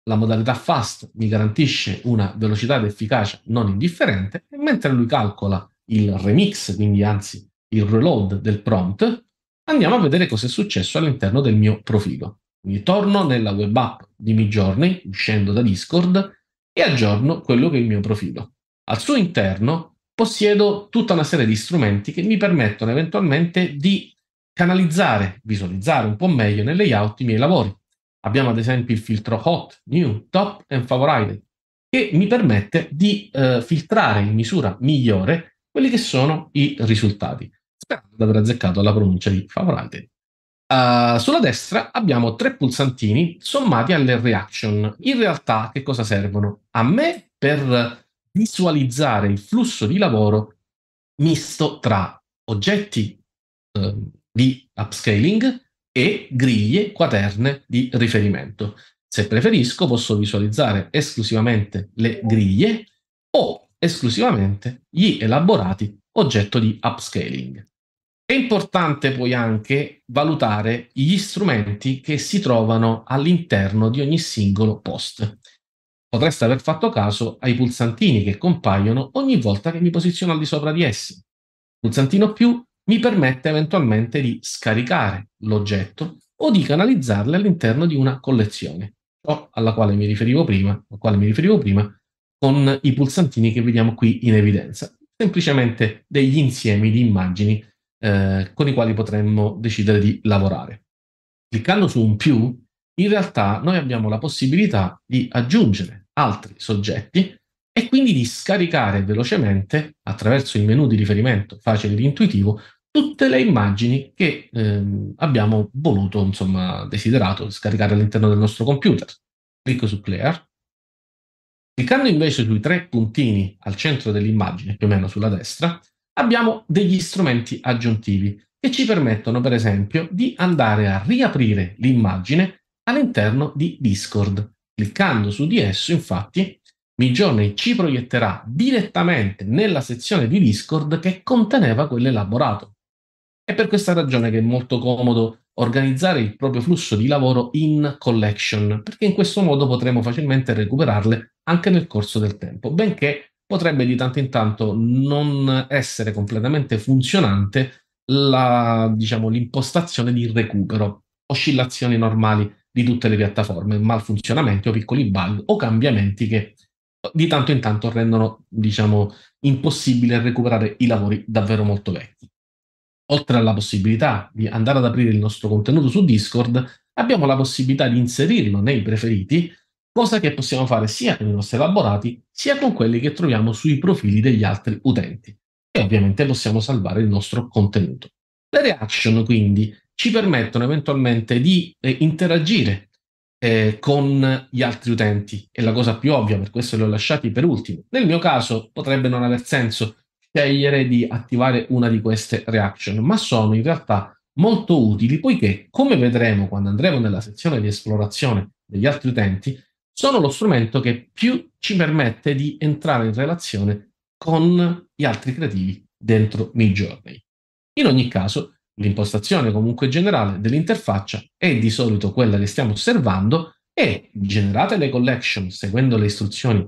la modalità fast mi garantisce una velocità ed efficacia non indifferente e mentre lui calcola il remix, quindi anzi il reload del prompt, andiamo a vedere cosa è successo all'interno del mio profilo. Quindi torno nella web app di Midjourney, uscendo da Discord, e aggiorno quello che è il mio profilo. Al suo interno possiedo tutta una serie di strumenti che mi permettono eventualmente di canalizzare, visualizzare un po' meglio nel layout i miei lavori. Abbiamo ad esempio il filtro Hot, New, Top e Favorited, che mi permette di eh, filtrare in misura migliore quelli che sono i risultati, sperando di aver azzeccato la pronuncia di Favorited. Uh, eh, sulla destra abbiamo tre pulsantini sommati alle reaction. In realtà che cosa servono? A me per visualizzare il flusso di lavoro misto tra oggetti eh, di upscaling e griglie quaterne di riferimento. Se preferisco posso visualizzare esclusivamente le griglie o esclusivamente gli elaborati oggetto di upscaling. È importante poi anche valutare gli strumenti che si trovano all'interno di ogni singolo post. Potreste aver fatto caso ai pulsantini che compaiono ogni volta che mi posiziono al di sopra di essi. Il pulsantino più mi permette eventualmente di scaricare l'oggetto o di canalizzarle all'interno di una collezione, ciò alla quale mi riferivo prima, al quale mi riferivo prima con i pulsantini che vediamo qui in evidenza, semplicemente degli insiemi di immagini eh, con i quali potremmo decidere di lavorare. Cliccando su un più, in realtà noi abbiamo la possibilità di aggiungere altri soggetti e quindi di scaricare velocemente, attraverso il menu di riferimento facile ed intuitivo, tutte le immagini che ehm, abbiamo voluto, insomma, desiderato scaricare all'interno del nostro computer. Clicco su Clear. Cliccando invece sui tre puntini al centro dell'immagine, più o meno sulla destra, abbiamo degli strumenti aggiuntivi che ci permettono, per esempio, di andare a riaprire l'immagine all'interno di Discord. Cliccando su di esso, infatti, Midjourney ci proietterà direttamente nella sezione di Discord che conteneva quell'elaborato. È per questa ragione che è molto comodo organizzare il proprio flusso di lavoro in collection, perché in questo modo potremo facilmente recuperarle anche nel corso del tempo, benché potrebbe di tanto in tanto non essere completamente funzionante la, diciamo, l'impostazione di recupero, oscillazioni normali di tutte le piattaforme, malfunzionamenti o piccoli bug o cambiamenti che eh, di tanto in tanto rendono, diciamo, impossibile recuperare i lavori davvero molto vecchi. Oltre alla possibilità di andare ad aprire il nostro contenuto su Discord, abbiamo la possibilità di inserirlo nei preferiti, cosa che possiamo fare sia con i nostri elaborati, sia con quelli che troviamo sui profili degli altri utenti. E ovviamente possiamo salvare il nostro contenuto. Le reaction, quindi, ci permettono eventualmente di eh, interagire eh, con gli altri utenti. È la cosa più ovvia, per questo li ho lasciati per ultimo. Nel mio caso potrebbe non aver senso scegliere di attivare una di queste reaction, ma sono in realtà molto utili poiché, come vedremo quando andremo nella sezione di esplorazione degli altri utenti, sono lo strumento che più ci permette di entrare in relazione con gli altri creativi dentro Midjourney. In ogni caso, L'impostazione comunque generale dell'interfaccia è di solito quella che stiamo osservando e generate le collection seguendo le istruzioni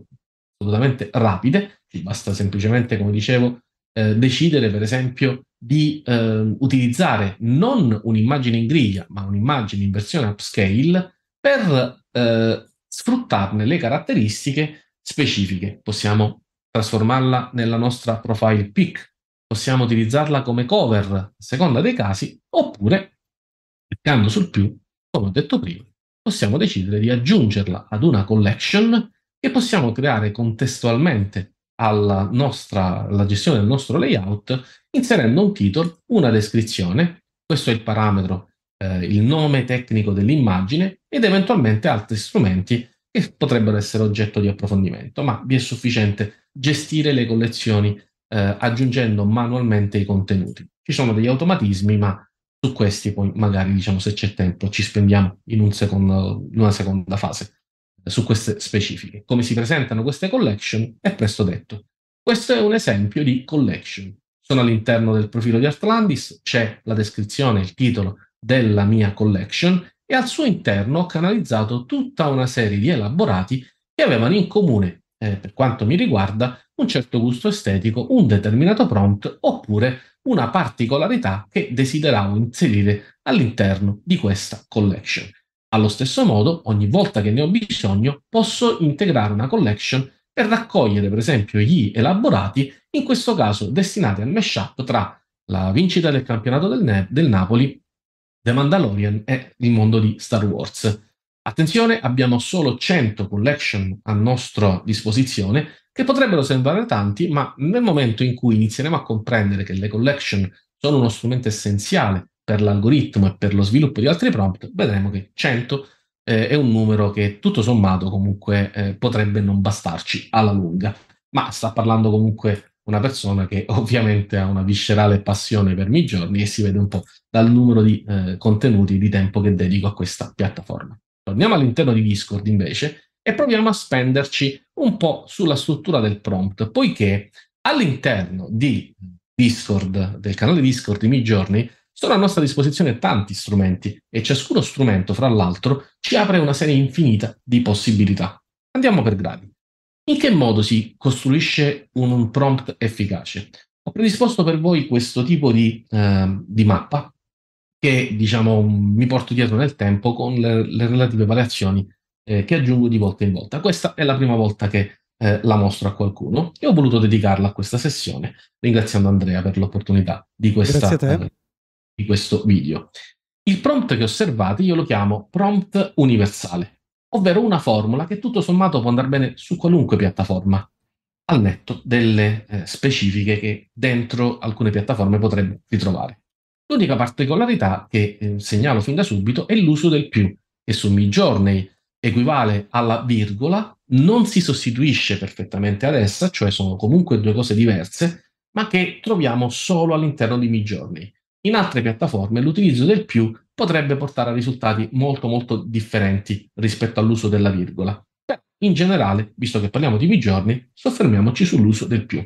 assolutamente rapide, basta semplicemente, come dicevo, eh, decidere per esempio di eh, utilizzare non un'immagine in griglia, ma un'immagine in versione upscale per eh, sfruttarne le caratteristiche specifiche. Possiamo trasformarla nella nostra profile pic, possiamo utilizzarla come cover a seconda dei casi, oppure, cliccando sul più, come ho detto prima, possiamo decidere di aggiungerla ad una collection che possiamo creare contestualmente alla, nostra, alla gestione del nostro layout inserendo un titolo, una descrizione, questo è il parametro, eh, il nome tecnico dell'immagine ed eventualmente altri strumenti che potrebbero essere oggetto di approfondimento, ma vi è sufficiente gestire le collezioni eh, aggiungendo manualmente i contenuti. Ci sono degli automatismi, ma su questi poi magari diciamo se c'è tempo ci spendiamo in, un secondo, in una seconda fase eh, su queste specifiche. Come si presentano queste collection è presto detto. Questo è un esempio di collection. Sono all'interno del profilo di Artlandis, c'è la descrizione, il titolo della mia collection e al suo interno ho canalizzato tutta una serie di elaborati che avevano in comune eh, per quanto mi riguarda, un certo gusto estetico, un determinato prompt oppure una particolarità che desideravo inserire all'interno di questa collection. Allo stesso modo, ogni volta che ne ho bisogno, posso integrare una collection per raccogliere, per esempio, gli elaborati, in questo caso destinati al mashup tra la vincita del campionato del, ne- del Napoli, The Mandalorian e il mondo di Star Wars. Attenzione, abbiamo solo 100 collection a nostra disposizione, che potrebbero sembrare tanti, ma nel momento in cui inizieremo a comprendere che le collection sono uno strumento essenziale per l'algoritmo e per lo sviluppo di altri prompt, vedremo che 100 eh, è un numero che tutto sommato comunque eh, potrebbe non bastarci alla lunga. Ma sta parlando comunque una persona che ovviamente ha una viscerale passione per i giorni e si vede un po' dal numero di eh, contenuti e di tempo che dedico a questa piattaforma. Torniamo all'interno di Discord invece e proviamo a spenderci un po' sulla struttura del prompt, poiché all'interno di Discord, del canale Discord di Mi Giorni, sono a nostra disposizione tanti strumenti e ciascuno strumento, fra l'altro, ci apre una serie infinita di possibilità. Andiamo per gradi. In che modo si costruisce un prompt efficace? Ho predisposto per voi questo tipo di, eh, di mappa che diciamo, mi porto dietro nel tempo con le, le relative variazioni eh, che aggiungo di volta in volta. Questa è la prima volta che eh, la mostro a qualcuno e ho voluto dedicarla a questa sessione, ringraziando Andrea per l'opportunità di, questa, eh, di questo video. Il prompt che osservate io lo chiamo prompt universale, ovvero una formula che tutto sommato può andare bene su qualunque piattaforma, al netto delle eh, specifiche che dentro alcune piattaforme potremmo ritrovare. L'unica particolarità che eh, segnalo fin da subito è l'uso del più, che su midjourney equivale alla virgola, non si sostituisce perfettamente ad essa, cioè sono comunque due cose diverse, ma che troviamo solo all'interno di midjourney. In altre piattaforme l'utilizzo del più potrebbe portare a risultati molto molto differenti rispetto all'uso della virgola. in generale, visto che parliamo di midjourney, soffermiamoci sull'uso del più.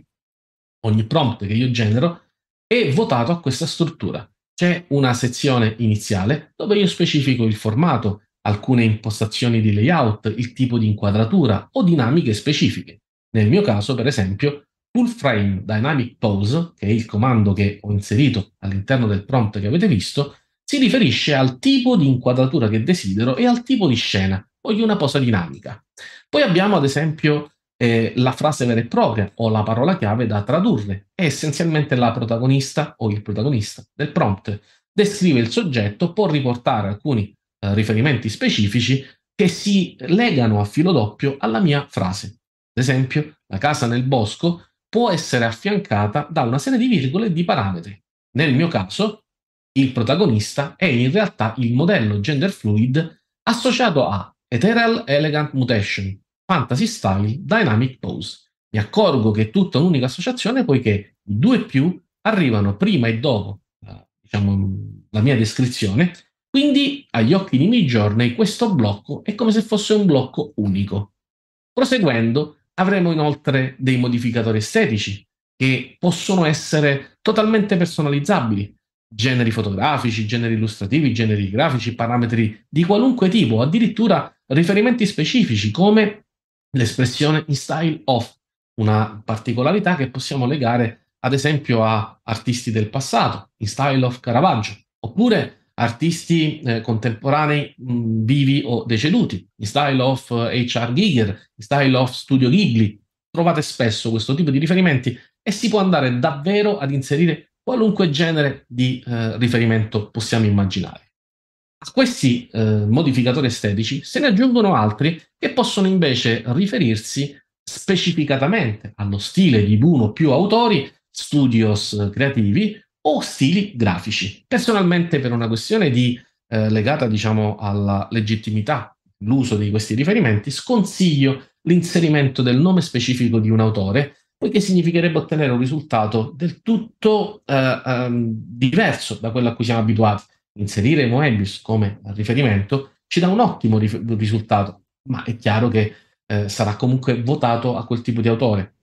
Ogni prompt che io genero è votato a questa struttura. C'è una sezione iniziale dove io specifico il formato, alcune impostazioni di layout, il tipo di inquadratura o dinamiche specifiche. Nel mio caso, per esempio, Full Frame Dynamic Pose, che è il comando che ho inserito all'interno del prompt che avete visto, si riferisce al tipo di inquadratura che desidero e al tipo di scena. Voglio una posa dinamica. Poi abbiamo, ad esempio, eh, la frase vera e propria o la parola chiave da tradurre. È essenzialmente la protagonista o il protagonista del prompt. Descrive il soggetto, può riportare alcuni eh, riferimenti specifici che si legano a filo doppio alla mia frase. Ad esempio, la casa nel bosco può essere affiancata da una serie di virgole e di parametri. Nel mio caso, il protagonista è in realtà il modello gender fluid associato a Ethereal Elegant Mutation, Fantasy Style Dynamic Pose. Mi accorgo che è tutta un'unica associazione poiché i due più arrivano prima e dopo eh, diciamo, la mia descrizione, quindi agli occhi di Midjourney questo blocco è come se fosse un blocco unico. Proseguendo avremo inoltre dei modificatori estetici che possono essere totalmente personalizzabili, generi fotografici, generi illustrativi, generi grafici, parametri di qualunque tipo, addirittura riferimenti specifici come l'espressione in style of, una particolarità che possiamo legare ad esempio a artisti del passato, in style of Caravaggio, oppure artisti eh, contemporanei mh, mm, vivi o deceduti, in style of H.R. Eh, Giger, in style of Studio Ghibli. Trovate spesso questo tipo di riferimenti e si può andare davvero ad inserire qualunque genere di eh, riferimento possiamo immaginare. A questi eh, modificatori estetici se ne aggiungono altri che possono invece riferirsi specificatamente allo stile di uno o più autori, studios creativi o stili grafici. Personalmente per una questione di, eh, legata diciamo, alla legittimità l'uso di questi riferimenti, sconsiglio l'inserimento del nome specifico di un autore, poiché significherebbe ottenere un risultato del tutto eh, eh, diverso da quello a cui siamo abituati inserire Moebius come riferimento ci dà un ottimo ri- risultato, ma è chiaro che eh, sarà comunque votato a quel tipo di autore.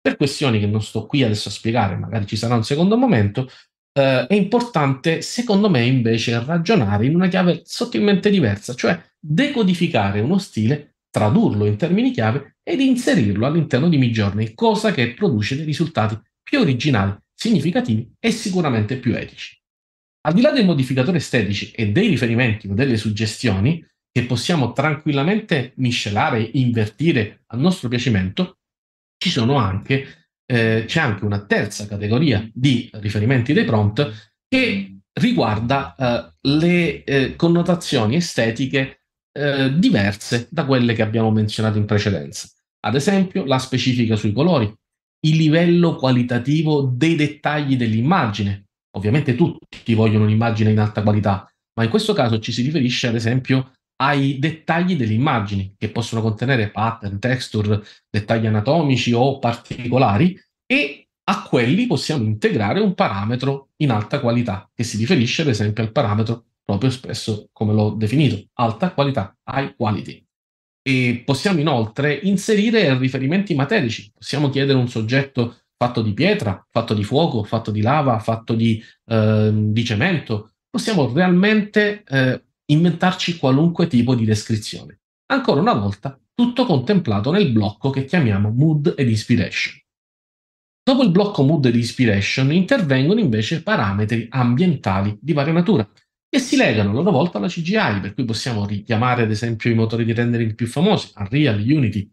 Per questioni che non sto qui adesso a spiegare, magari ci sarà un secondo momento, eh, è importante, secondo me, invece ragionare in una chiave sottilmente diversa, cioè decodificare uno stile, tradurlo in termini chiave ed inserirlo all'interno di Midjourney, cosa che produce dei risultati più originali, significativi e sicuramente più etici. Al di là dei modificatori estetici e dei riferimenti o delle suggestioni, che possiamo tranquillamente miscelare e invertire a nostro piacimento, ci anche, eh, c'è anche una terza categoria di riferimenti dei prompt che riguarda eh, le eh, connotazioni estetiche eh, diverse da quelle che abbiamo menzionato in precedenza. Ad esempio, la specifica sui colori, il livello qualitativo dei dettagli dell'immagine, Ovviamente tutti vogliono un'immagine in alta qualità, ma in questo caso ci si riferisce ad esempio ai dettagli delle immagini, che possono contenere pattern, texture, dettagli anatomici o particolari, e a quelli possiamo integrare un parametro in alta qualità, che si riferisce ad esempio al parametro proprio spesso come l'ho definito, alta qualità, high quality. E possiamo inoltre inserire riferimenti materici, possiamo chiedere un soggetto fatto di pietra, fatto di fuoco, fatto di lava, fatto di, eh, di cemento. Possiamo realmente eh, inventarci qualunque tipo di descrizione. Ancora una volta, tutto contemplato nel blocco che chiamiamo Mood ed Inspiration. Dopo il blocco Mood ed Inspiration intervengono invece parametri ambientali di varia natura che si legano a loro volta alla CGI, per cui possiamo richiamare ad esempio i motori di rendering più famosi, Unreal, Unity,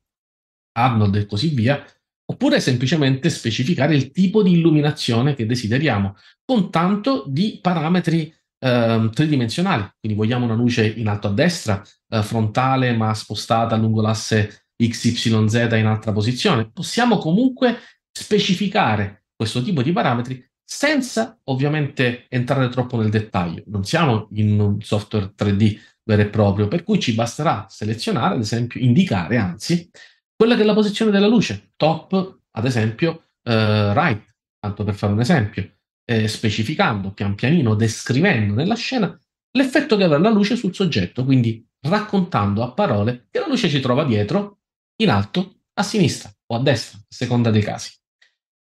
Arnold e così via, oppure semplicemente specificare il tipo di illuminazione che desideriamo, con tanto di parametri eh, tridimensionali. Quindi vogliamo una luce in alto a destra, eh, frontale ma spostata lungo l'asse XYZ in altra posizione. Possiamo comunque specificare questo tipo di parametri senza ovviamente entrare troppo nel dettaglio. Non siamo in un software 3D vero e proprio, per cui ci basterà selezionare, ad esempio, indicare anzi quella che è la posizione della luce, top, ad esempio, eh, right, tanto per fare un esempio, eh, specificando pian pianino, descrivendo nella scena l'effetto che avrà la luce sul soggetto, quindi raccontando a parole che la luce ci trova dietro, in alto, a sinistra o a destra, a seconda dei casi.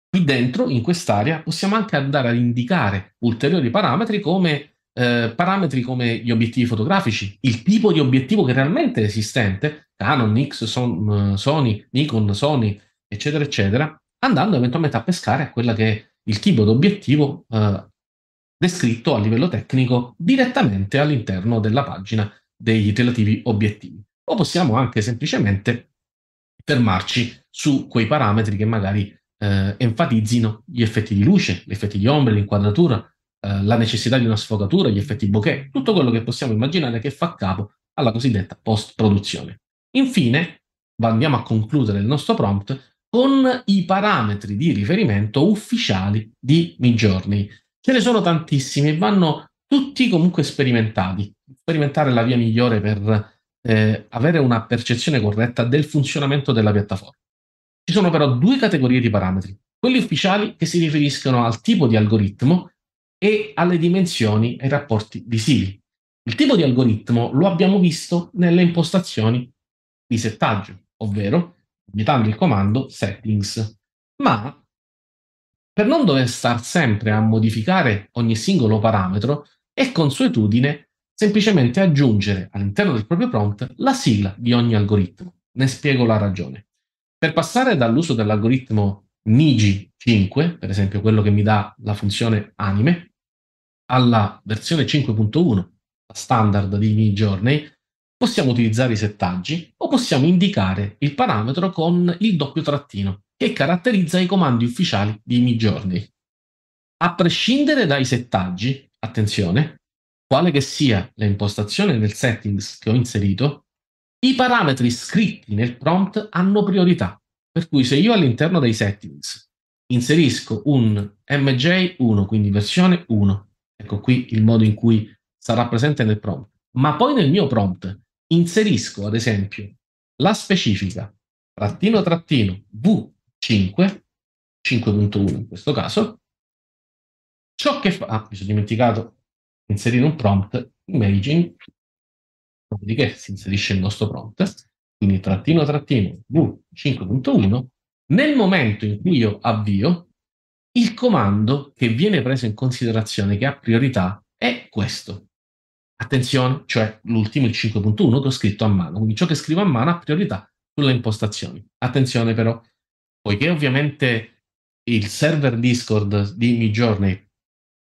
Qui dentro, in quest'area, possiamo anche andare ad indicare ulteriori parametri come eh, parametri come gli obiettivi fotografici, il tipo di obiettivo che realmente è esistente, Canon, Nix, Son, eh, Sony, Nikon, Sony, eccetera, eccetera, andando eventualmente a pescare a quella che è il tipo di obiettivo eh, descritto a livello tecnico direttamente all'interno della pagina dei relativi obiettivi. O possiamo anche semplicemente fermarci su quei parametri che magari eh, enfatizzino gli effetti di luce, gli effetti di ombre, l'inquadratura, eh, la necessità di una sfogatura, gli effetti bokeh, tutto quello che possiamo immaginare che fa capo alla cosiddetta post-produzione. Infine, andiamo a concludere il nostro prompt con i parametri di riferimento ufficiali di Midjourney. Ce ne sono tantissimi e vanno tutti comunque sperimentati. Sperimentare è la via migliore per eh, avere una percezione corretta del funzionamento della piattaforma. Ci sono però due categorie di parametri, quelli ufficiali che si riferiscono al tipo di algoritmo e alle dimensioni e ai rapporti visivi. Il tipo di algoritmo lo abbiamo visto nelle impostazioni di settaggio, ovvero vietando il comando settings. Ma per non dover star sempre a modificare ogni singolo parametro, è consuetudine semplicemente aggiungere all'interno del proprio prompt la sigla di ogni algoritmo. Ne spiego la ragione. Per passare dall'uso dell'algoritmo Niji 5, per esempio quello che mi dà la funzione anime, alla versione 5.1, la standard di Mi Journey, possiamo utilizzare i settaggi o possiamo indicare il parametro con il doppio trattino che caratterizza i comandi ufficiali di Mi Journey. A prescindere dai settaggi, attenzione, quale che sia l'impostazione nel settings che ho inserito, i parametri scritti nel prompt hanno priorità per cui se io all'interno dei settings inserisco un MJ1, quindi versione 1, ecco qui il modo in cui sarà presente nel prompt, ma poi nel mio prompt inserisco ad esempio la specifica trattino trattino V5, 5.1 in questo caso, ciò che fa, ah, mi sono dimenticato di inserire un prompt, imaging, dopodiché si inserisce il nostro prompt, quindi trattino trattino V5.1, nel momento in cui io avvio, il comando che viene preso in considerazione, che ha priorità, è questo. Attenzione, cioè l'ultimo, il 5.1, che ho scritto a mano. Quindi ciò che scrivo a mano ha priorità sulle impostazioni. Attenzione però, poiché ovviamente il server Discord di Midjourney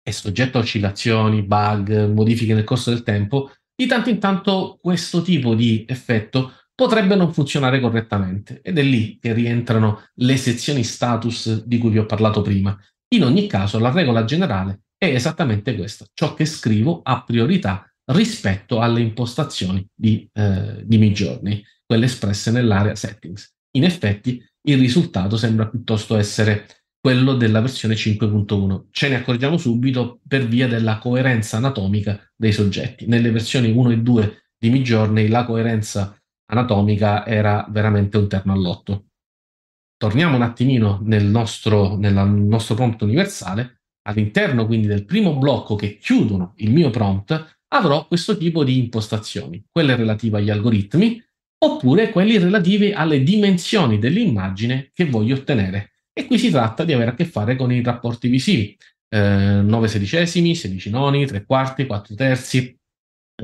è soggetto a oscillazioni, bug, modifiche nel corso del tempo, di tanto in tanto questo tipo di effetto potrebbe non funzionare correttamente ed è lì che rientrano le sezioni status di cui vi ho parlato prima. In ogni caso la regola generale è esattamente questa, ciò che scrivo ha priorità rispetto alle impostazioni di, eh, di Midjourney, quelle espresse nell'area settings. In effetti il risultato sembra piuttosto essere quello della versione 5.1. Ce ne accorgiamo subito per via della coerenza anatomica dei soggetti. Nelle versioni 1 e 2 di Midjourney la coerenza anatomica era veramente un terno all'otto. Torniamo un attimino nel nostro, nel nostro prompt universale. All'interno quindi del primo blocco che chiudono il mio prompt avrò questo tipo di impostazioni, quelle relative agli algoritmi oppure quelli relativi alle dimensioni dell'immagine che voglio ottenere. E qui si tratta di avere a che fare con i rapporti visivi, eh, 9 sedicesimi, 16 noni, 3 quarti, 4 terzi,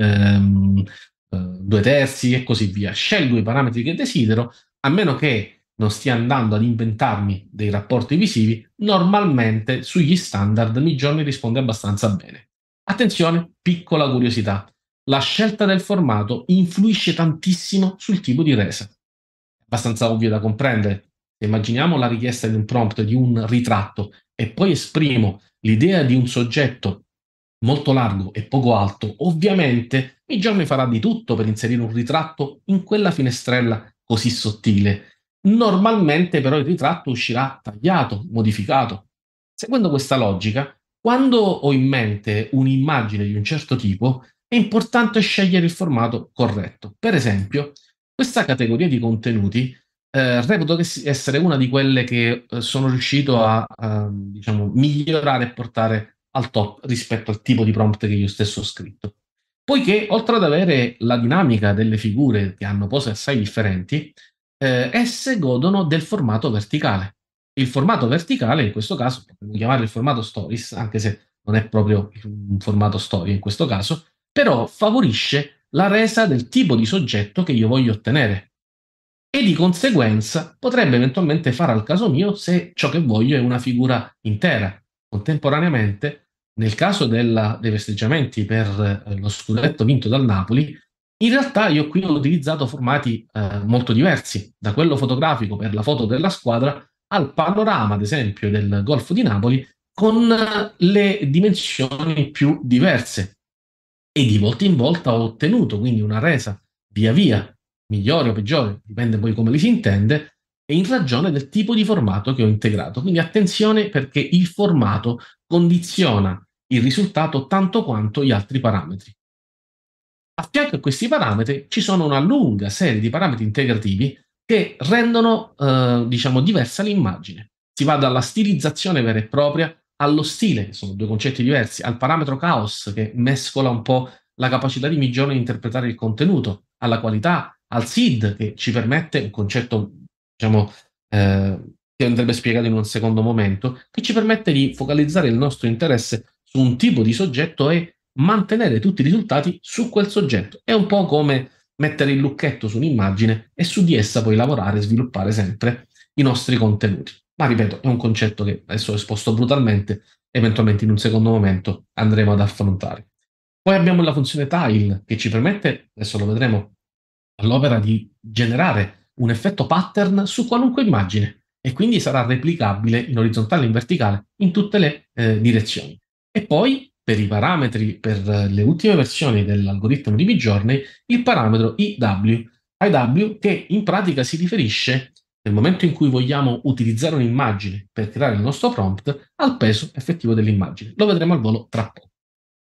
ehm, eh, due terzi e così via. Scelgo i parametri che desidero, a meno che non stia andando ad inventarmi dei rapporti visivi, normalmente sugli standard Midjourney risponde abbastanza bene. Attenzione, piccola curiosità, la scelta del formato influisce tantissimo sul tipo di resa. È abbastanza ovvio da comprendere. Se immaginiamo la richiesta di un prompt di un ritratto e poi esprimo l'idea di un soggetto molto largo e poco alto, ovviamente Midjourney farà di tutto per inserire un ritratto in quella finestrella così sottile. Normalmente però il ritratto uscirà tagliato, modificato. Seguendo questa logica, quando ho in mente un'immagine di un certo tipo, è importante scegliere il formato corretto. Per esempio, questa categoria di contenuti eh, reputo che essere una di quelle che eh, sono riuscito a, a diciamo, migliorare e portare al top rispetto al tipo di prompt che io stesso ho scritto. Poiché, oltre ad avere la dinamica delle figure che hanno pose assai differenti, eh, esse godono del formato verticale. Il formato verticale, in questo caso, potremmo chiamarlo il formato Stories, anche se non è proprio un formato story in questo caso, però favorisce la resa del tipo di soggetto che io voglio ottenere. E di conseguenza potrebbe eventualmente fare al caso mio se ciò che voglio è una figura intera. Contemporaneamente nel caso della, dei festeggiamenti per eh, lo scudetto vinto dal Napoli, in realtà io qui ho utilizzato formati eh, molto diversi, da quello fotografico per la foto della squadra al panorama, ad esempio, del Golfo di Napoli, con eh, le dimensioni più diverse. E di volta in volta ho ottenuto quindi una resa via via, migliore o peggiore, dipende poi come li si intende, e in ragione del tipo di formato che ho integrato. Quindi attenzione perché il formato condiziona il risultato tanto quanto gli altri parametri. A fianco a questi parametri ci sono una lunga serie di parametri integrativi che rendono eh, diciamo, diversa l'immagine. Si va dalla stilizzazione vera e propria allo stile, che sono due concetti diversi, al parametro caos che mescola un po' la capacità di Migione di interpretare il contenuto, alla qualità, al SID che ci permette, un concetto diciamo, eh, che andrebbe spiegato in un secondo momento, che ci permette di focalizzare il nostro interesse su un tipo di soggetto e mantenere tutti i risultati su quel soggetto. È un po' come mettere il lucchetto su un'immagine e su di essa poi lavorare e sviluppare sempre i nostri contenuti. Ma ripeto, è un concetto che adesso ho esposto brutalmente, eventualmente in un secondo momento andremo ad affrontare. Poi abbiamo la funzione tile che ci permette, adesso lo vedremo all'opera, di generare un effetto pattern su qualunque immagine e quindi sarà replicabile in orizzontale e in verticale in tutte le eh, direzioni. E poi per i parametri, per le ultime versioni dell'algoritmo di Midjourney, il parametro IW, IW che in pratica si riferisce nel momento in cui vogliamo utilizzare un'immagine per creare il nostro prompt, al peso effettivo dell'immagine. Lo vedremo al volo tra poco.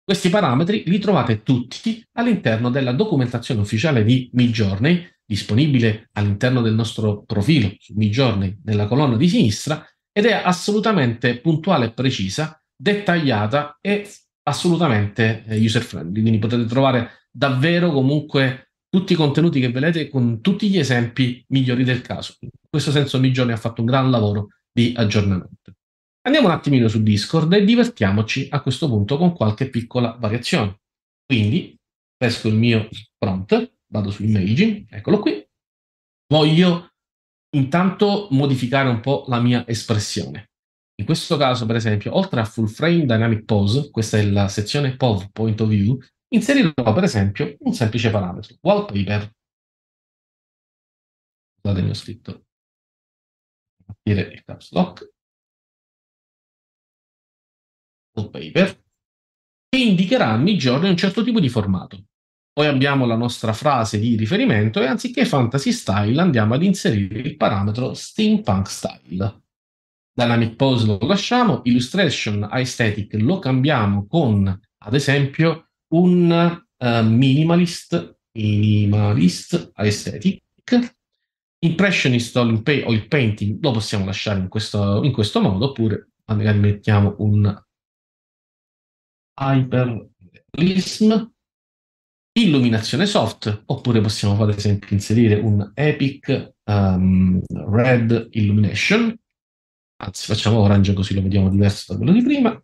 Questi parametri li trovate tutti all'interno della documentazione ufficiale di Midjourney, disponibile all'interno del nostro profilo su Midjourney nella colonna di sinistra, ed è assolutamente puntuale e precisa dettagliata e assolutamente eh, user friendly. Quindi potete trovare davvero comunque tutti i contenuti che vedete con tutti gli esempi migliori del caso. In questo senso Migione ha fatto un gran lavoro di aggiornamento. Andiamo un attimino su Discord e divertiamoci a questo punto con qualche piccola variazione. Quindi pesco il mio prompt, vado su Imaging, eccolo qui. Voglio intanto modificare un po' la mia espressione. In questo caso, per esempio, oltre a Full Frame Dynamic Pose, questa è la sezione POV, Point of View, inserirò per esempio un semplice parametro, Wallpaper. Scusatemi, ho scritto partire il caps lock. Wallpaper che indicherà ogni giorno un certo tipo di formato. Poi abbiamo la nostra frase di riferimento e anziché fantasy style andiamo ad inserire il parametro steampunk style. Dynamic Pose lo lasciamo, Illustration Aesthetic lo cambiamo con, ad esempio, un uh, Minimalist, Minimalist Aesthetic, Impressionist o il, Painting lo possiamo lasciare in questo, in questo modo, oppure magari mettiamo un Hyperlism, illuminazione soft, oppure possiamo ad esempio inserire un Epic um, Red Illumination, Anzi, facciamo orange così lo vediamo diverso da quello di prima.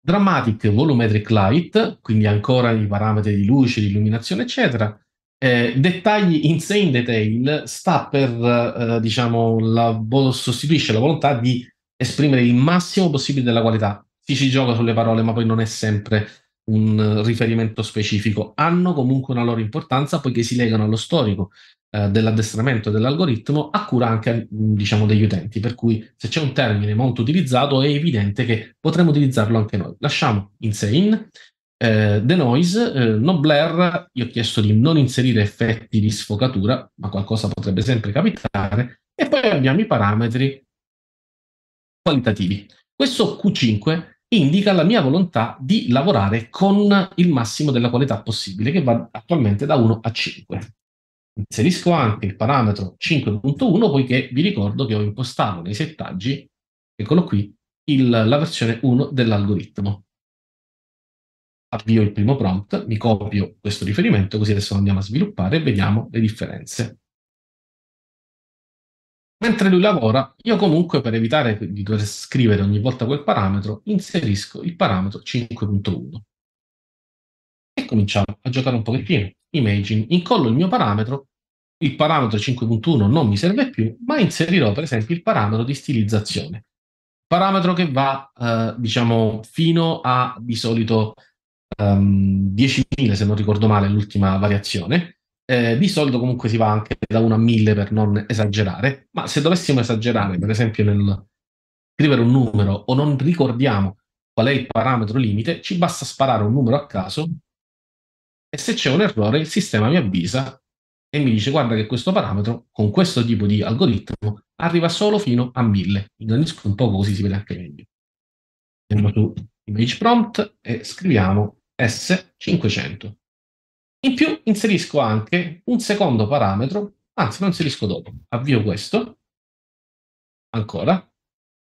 Dramatic Volumetric Light, quindi ancora i parametri di luce, di illuminazione, eccetera. Eh, dettagli insane detail sta per, eh, diciamo, la, sostituisce la volontà di esprimere il massimo possibile della qualità. Si ci gioca sulle parole, ma poi non è sempre un riferimento specifico, hanno comunque una loro importanza poiché si legano allo storico eh, dell'addestramento dell'algoritmo a cura anche mm, diciamo, degli utenti, per cui se c'è un termine molto utilizzato è evidente che potremmo utilizzarlo anche noi. Lasciamo insane, eh, The Noise, eh, no Blair, io ho chiesto di non inserire effetti di sfocatura, ma qualcosa potrebbe sempre capitare, e poi abbiamo i parametri qualitativi. Questo Q5 indica la mia volontà di lavorare con il massimo della qualità possibile, che va attualmente da 1 a 5. Inserisco anche il parametro 5.1, poiché vi ricordo che ho impostato nei settaggi, eccolo qui, il, la versione 1 dell'algoritmo. Avvio il primo prompt, mi copio questo riferimento, così adesso andiamo a sviluppare e vediamo le differenze. Mentre lui lavora, io comunque per evitare di dover scrivere ogni volta quel parametro, inserisco il parametro 5.1 e cominciamo a giocare un pochettino. Imagine, incollo il mio parametro, il parametro 5.1 non mi serve più, ma inserirò per esempio il parametro di stilizzazione, parametro che va eh, diciamo fino a di solito um, ehm, 10.000 se non ricordo male l'ultima variazione, eh, di solito comunque si va anche da 1 a 1000 per non esagerare, ma se dovessimo esagerare, per esempio nel scrivere un numero o non ricordiamo qual è il parametro limite, ci basta sparare un numero a caso e se c'è un errore il sistema mi avvisa e mi dice guarda che questo parametro con questo tipo di algoritmo arriva solo fino a 1000. Ingrandisco un po' così si vede anche meglio. Andiamo su image prompt e scriviamo S500. In più inserisco anche un secondo parametro, anzi lo inserisco dopo, avvio questo, ancora,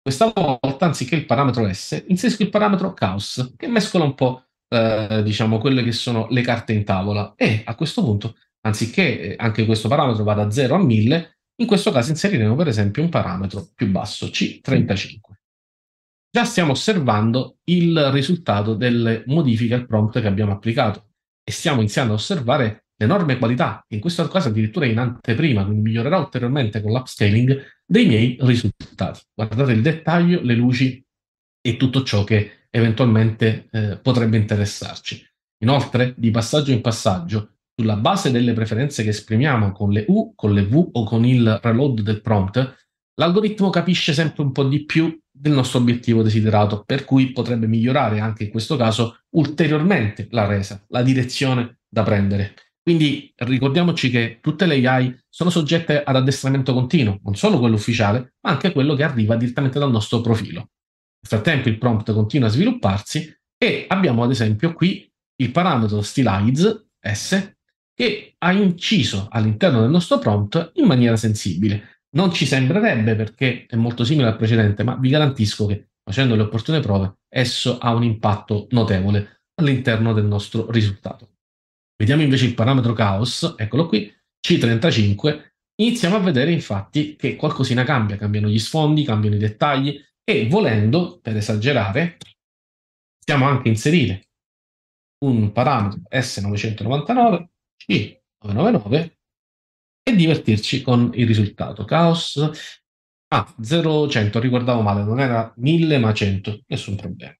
questa volta anziché il parametro S inserisco il parametro caos che mescola un po' eh, diciamo quelle che sono le carte in tavola e a questo punto anziché eh, anche questo parametro va da 0 a 1000 in questo caso inseriremo per esempio un parametro più basso C35 già stiamo osservando il risultato delle modifiche al prompt che abbiamo applicato e stiamo iniziando a osservare l'enorme qualità, in questo caso addirittura in anteprima, quindi migliorerà ulteriormente con l'upscaling dei miei risultati. Guardate il dettaglio, le luci e tutto ciò che eventualmente eh, potrebbe interessarci. Inoltre, di passaggio in passaggio, sulla base delle preferenze che esprimiamo con le U, con le V o con il reload del prompt, l'algoritmo capisce sempre un po' di più del nostro obiettivo desiderato, per cui potrebbe migliorare anche in questo caso ulteriormente la resa, la direzione da prendere. Quindi ricordiamoci che tutte le AI sono soggette ad addestramento continuo, non solo quello ufficiale, ma anche quello che arriva direttamente dal nostro profilo. Nel frattempo il prompt continua a svilupparsi e abbiamo ad esempio qui il parametro stylize S che ha inciso all'interno del nostro prompt in maniera sensibile non ci sembrerebbe perché è molto simile al precedente, ma vi garantisco che facendo le opportune prove esso ha un impatto notevole all'interno del nostro risultato. Vediamo invece il parametro caos, eccolo qui, C35. Iniziamo a vedere infatti che qualcosina cambia, cambiano gli sfondi, cambiano i dettagli e volendo, per esagerare, possiamo anche inserire un parametro S999 C999 e divertirci con il risultato. Caos. Ah, 0100, ricordavo male, non era 1000 ma 100, nessun problema.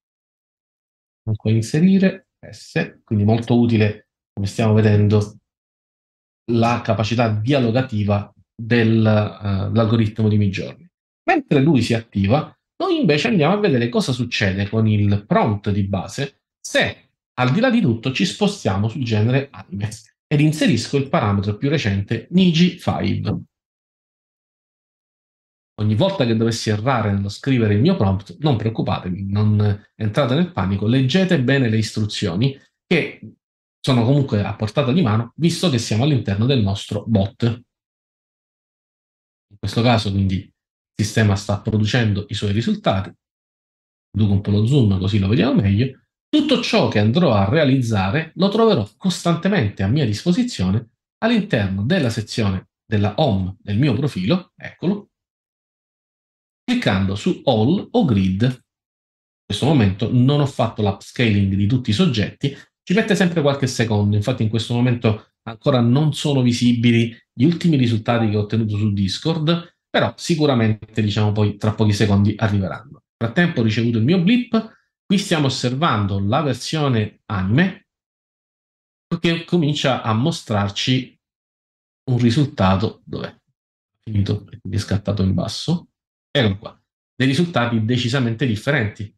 Dunque inserire S, quindi molto utile, come stiamo vedendo, la capacità dialogativa dell'algoritmo eh, uh, di Midjourney. Mentre lui si attiva, noi invece andiamo a vedere cosa succede con il prompt di base se al di là di tutto ci spostiamo sul genere anime ed inserisco il parametro più recente nigi5. Ogni volta che dovessi errare nello scrivere il mio prompt, non preoccupatevi, non entrate nel panico, leggete bene le istruzioni che sono comunque a portata di mano, visto che siamo all'interno del nostro bot. In questo caso, quindi, il sistema sta producendo i suoi risultati. Duco un po' lo zoom così lo vediamo meglio. Tutto ciò che andrò a realizzare lo troverò costantemente a mia disposizione all'interno della sezione della home del mio profilo, eccolo, cliccando su All o Grid. In questo momento non ho fatto l'upscaling di tutti i soggetti, ci mette sempre qualche secondo, infatti in questo momento ancora non sono visibili gli ultimi risultati che ho ottenuto su Discord, però sicuramente diciamo poi tra pochi secondi arriveranno. Nel frattempo ho ricevuto il mio blip, Qui stiamo osservando la versione anime che comincia a mostrarci un risultato dov'è? Finito, quindi scattato in basso. Ecco qua. Dei risultati decisamente differenti.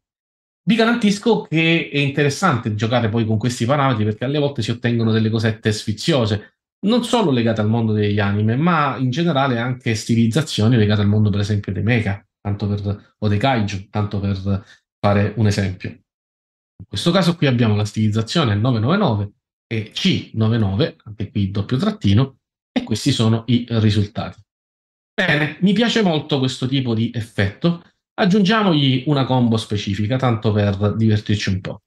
Vi garantisco che è interessante giocare poi con questi parametri perché alle volte si ottengono delle cosette sfiziose, non solo legate al mondo degli anime, ma in generale anche stilizzazioni legate al mondo, per esempio, dei mecha, tanto per, o dei kaiju, tanto per fare un esempio. In questo caso qui abbiamo la stilizzazione 999 e C99, anche qui doppio trattino, e questi sono i risultati. Bene, mi piace molto questo tipo di effetto. Aggiungiamogli una combo specifica, tanto per divertirci un po'.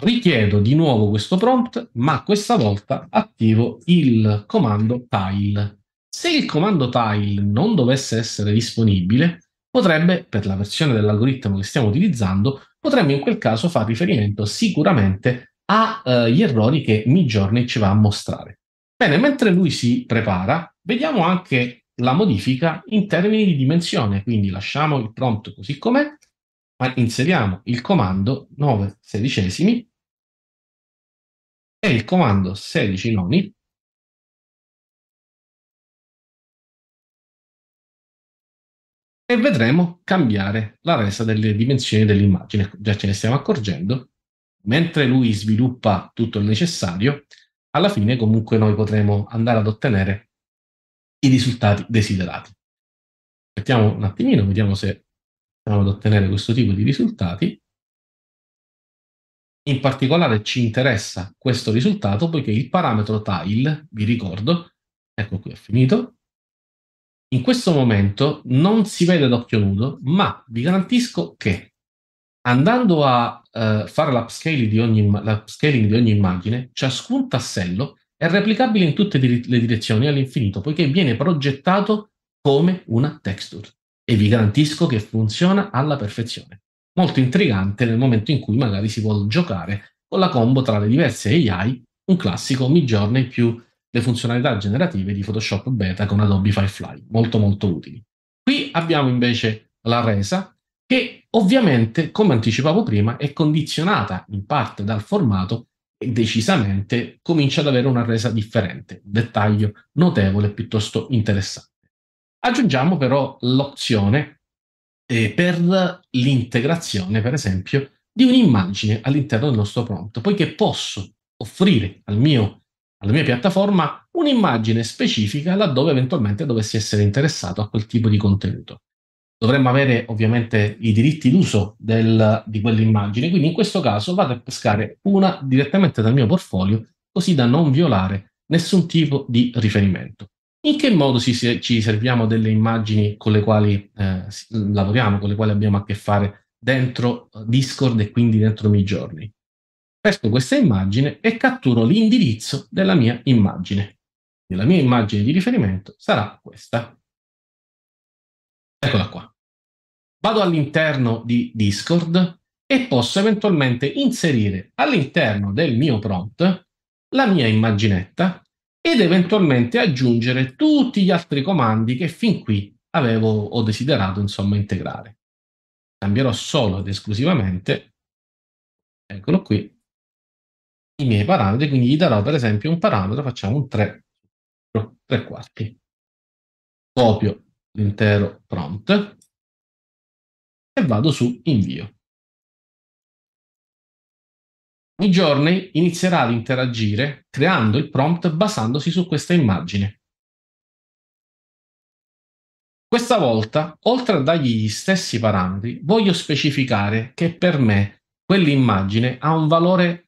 Richiedo di nuovo questo prompt, ma questa volta attivo il comando tile. Se il comando tile non dovesse essere disponibile, potrebbe, per la versione dell'algoritmo che stiamo utilizzando, potremmo in quel caso fare riferimento sicuramente agli eh, errori che Midjourney ci va a mostrare. Bene, mentre lui si prepara, vediamo anche la modifica in termini di dimensione, quindi lasciamo il prompt così com'è, ma inseriamo il comando 9 sedicesimi e il comando 16 noni e vedremo cambiare la resa delle dimensioni dell'immagine. Già ce ne stiamo accorgendo. Mentre lui sviluppa tutto il necessario, alla fine comunque noi potremo andare ad ottenere i risultati desiderati. Aspettiamo un attimino, vediamo se andiamo ad ottenere questo tipo di risultati. In particolare ci interessa questo risultato poiché il parametro tile, vi ricordo, ecco qui è finito, in questo momento non si vede d'occhio nudo, ma vi garantisco che andando a eh, fare l'upscaling di, ogni, l'upscaling di ogni immagine, ciascun tassello è replicabile in tutte le direzioni all'infinito, poiché viene progettato come una texture. E vi garantisco che funziona alla perfezione. Molto intrigante nel momento in cui magari si vuole giocare con la combo tra le diverse AI, un classico midjourney più le funzionalità generative di Photoshop Beta con Adobe Firefly, molto molto utili. Qui abbiamo invece la resa che ovviamente, come anticipavo prima, è condizionata in parte dal formato e decisamente comincia ad avere una resa differente, dettaglio notevole piuttosto interessante. Aggiungiamo però l'opzione eh, per l'integrazione, per esempio, di un'immagine all'interno del nostro prompt, poiché posso offrire al mio alla mia piattaforma un'immagine specifica laddove eventualmente dovessi essere interessato a quel tipo di contenuto. Dovremmo avere ovviamente i diritti d'uso del, di quell'immagine, quindi in questo caso vado a pescare una direttamente dal mio portfolio così da non violare nessun tipo di riferimento. In che modo ci, ci serviamo delle immagini con le quali eh, lavoriamo, con le quali abbiamo a che fare dentro eh, Discord e quindi dentro i miei giorni? pesco questa immagine e catturo l'indirizzo della mia immagine. E la mia immagine di riferimento sarà questa. Eccola qua. Vado all'interno di Discord e posso eventualmente inserire all'interno del mio prompt la mia immaginetta ed eventualmente aggiungere tutti gli altri comandi che fin qui avevo o desiderato insomma integrare. Cambierò solo ed esclusivamente, eccolo qui, i miei parametri, quindi gli darò per esempio un parametro, facciamo un 3, 3 quarti. Copio l'intero prompt e vado su invio. I giorni inizierà ad interagire creando il prompt basandosi su questa immagine. Questa volta, oltre a dargli gli stessi parametri, voglio specificare che per me quell'immagine ha un valore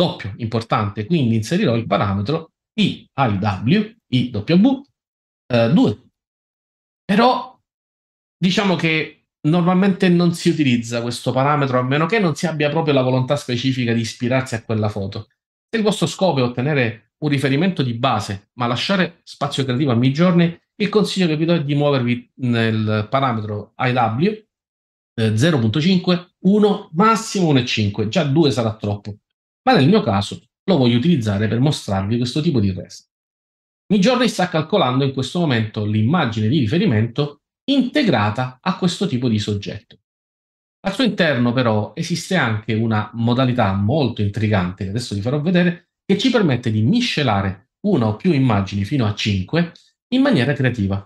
doppio, importante, quindi inserirò il parametro IIW, IW, eh, 2. Però diciamo che normalmente non si utilizza questo parametro a meno che non si abbia proprio la volontà specifica di ispirarsi a quella foto. Se il vostro scopo è ottenere un riferimento di base, ma lasciare spazio creativo a mid-journey, il consiglio che vi do è di muovervi nel parametro IW eh, 0.5, 1, massimo 1,5, già 2 sarà troppo ma nel mio caso lo voglio utilizzare per mostrarvi questo tipo di resa. Midjourney sta calcolando in questo momento l'immagine di riferimento integrata a questo tipo di soggetto. Al suo interno però esiste anche una modalità molto intrigante, che adesso vi farò vedere, che ci permette di miscelare una o più immagini fino a 5 in maniera creativa.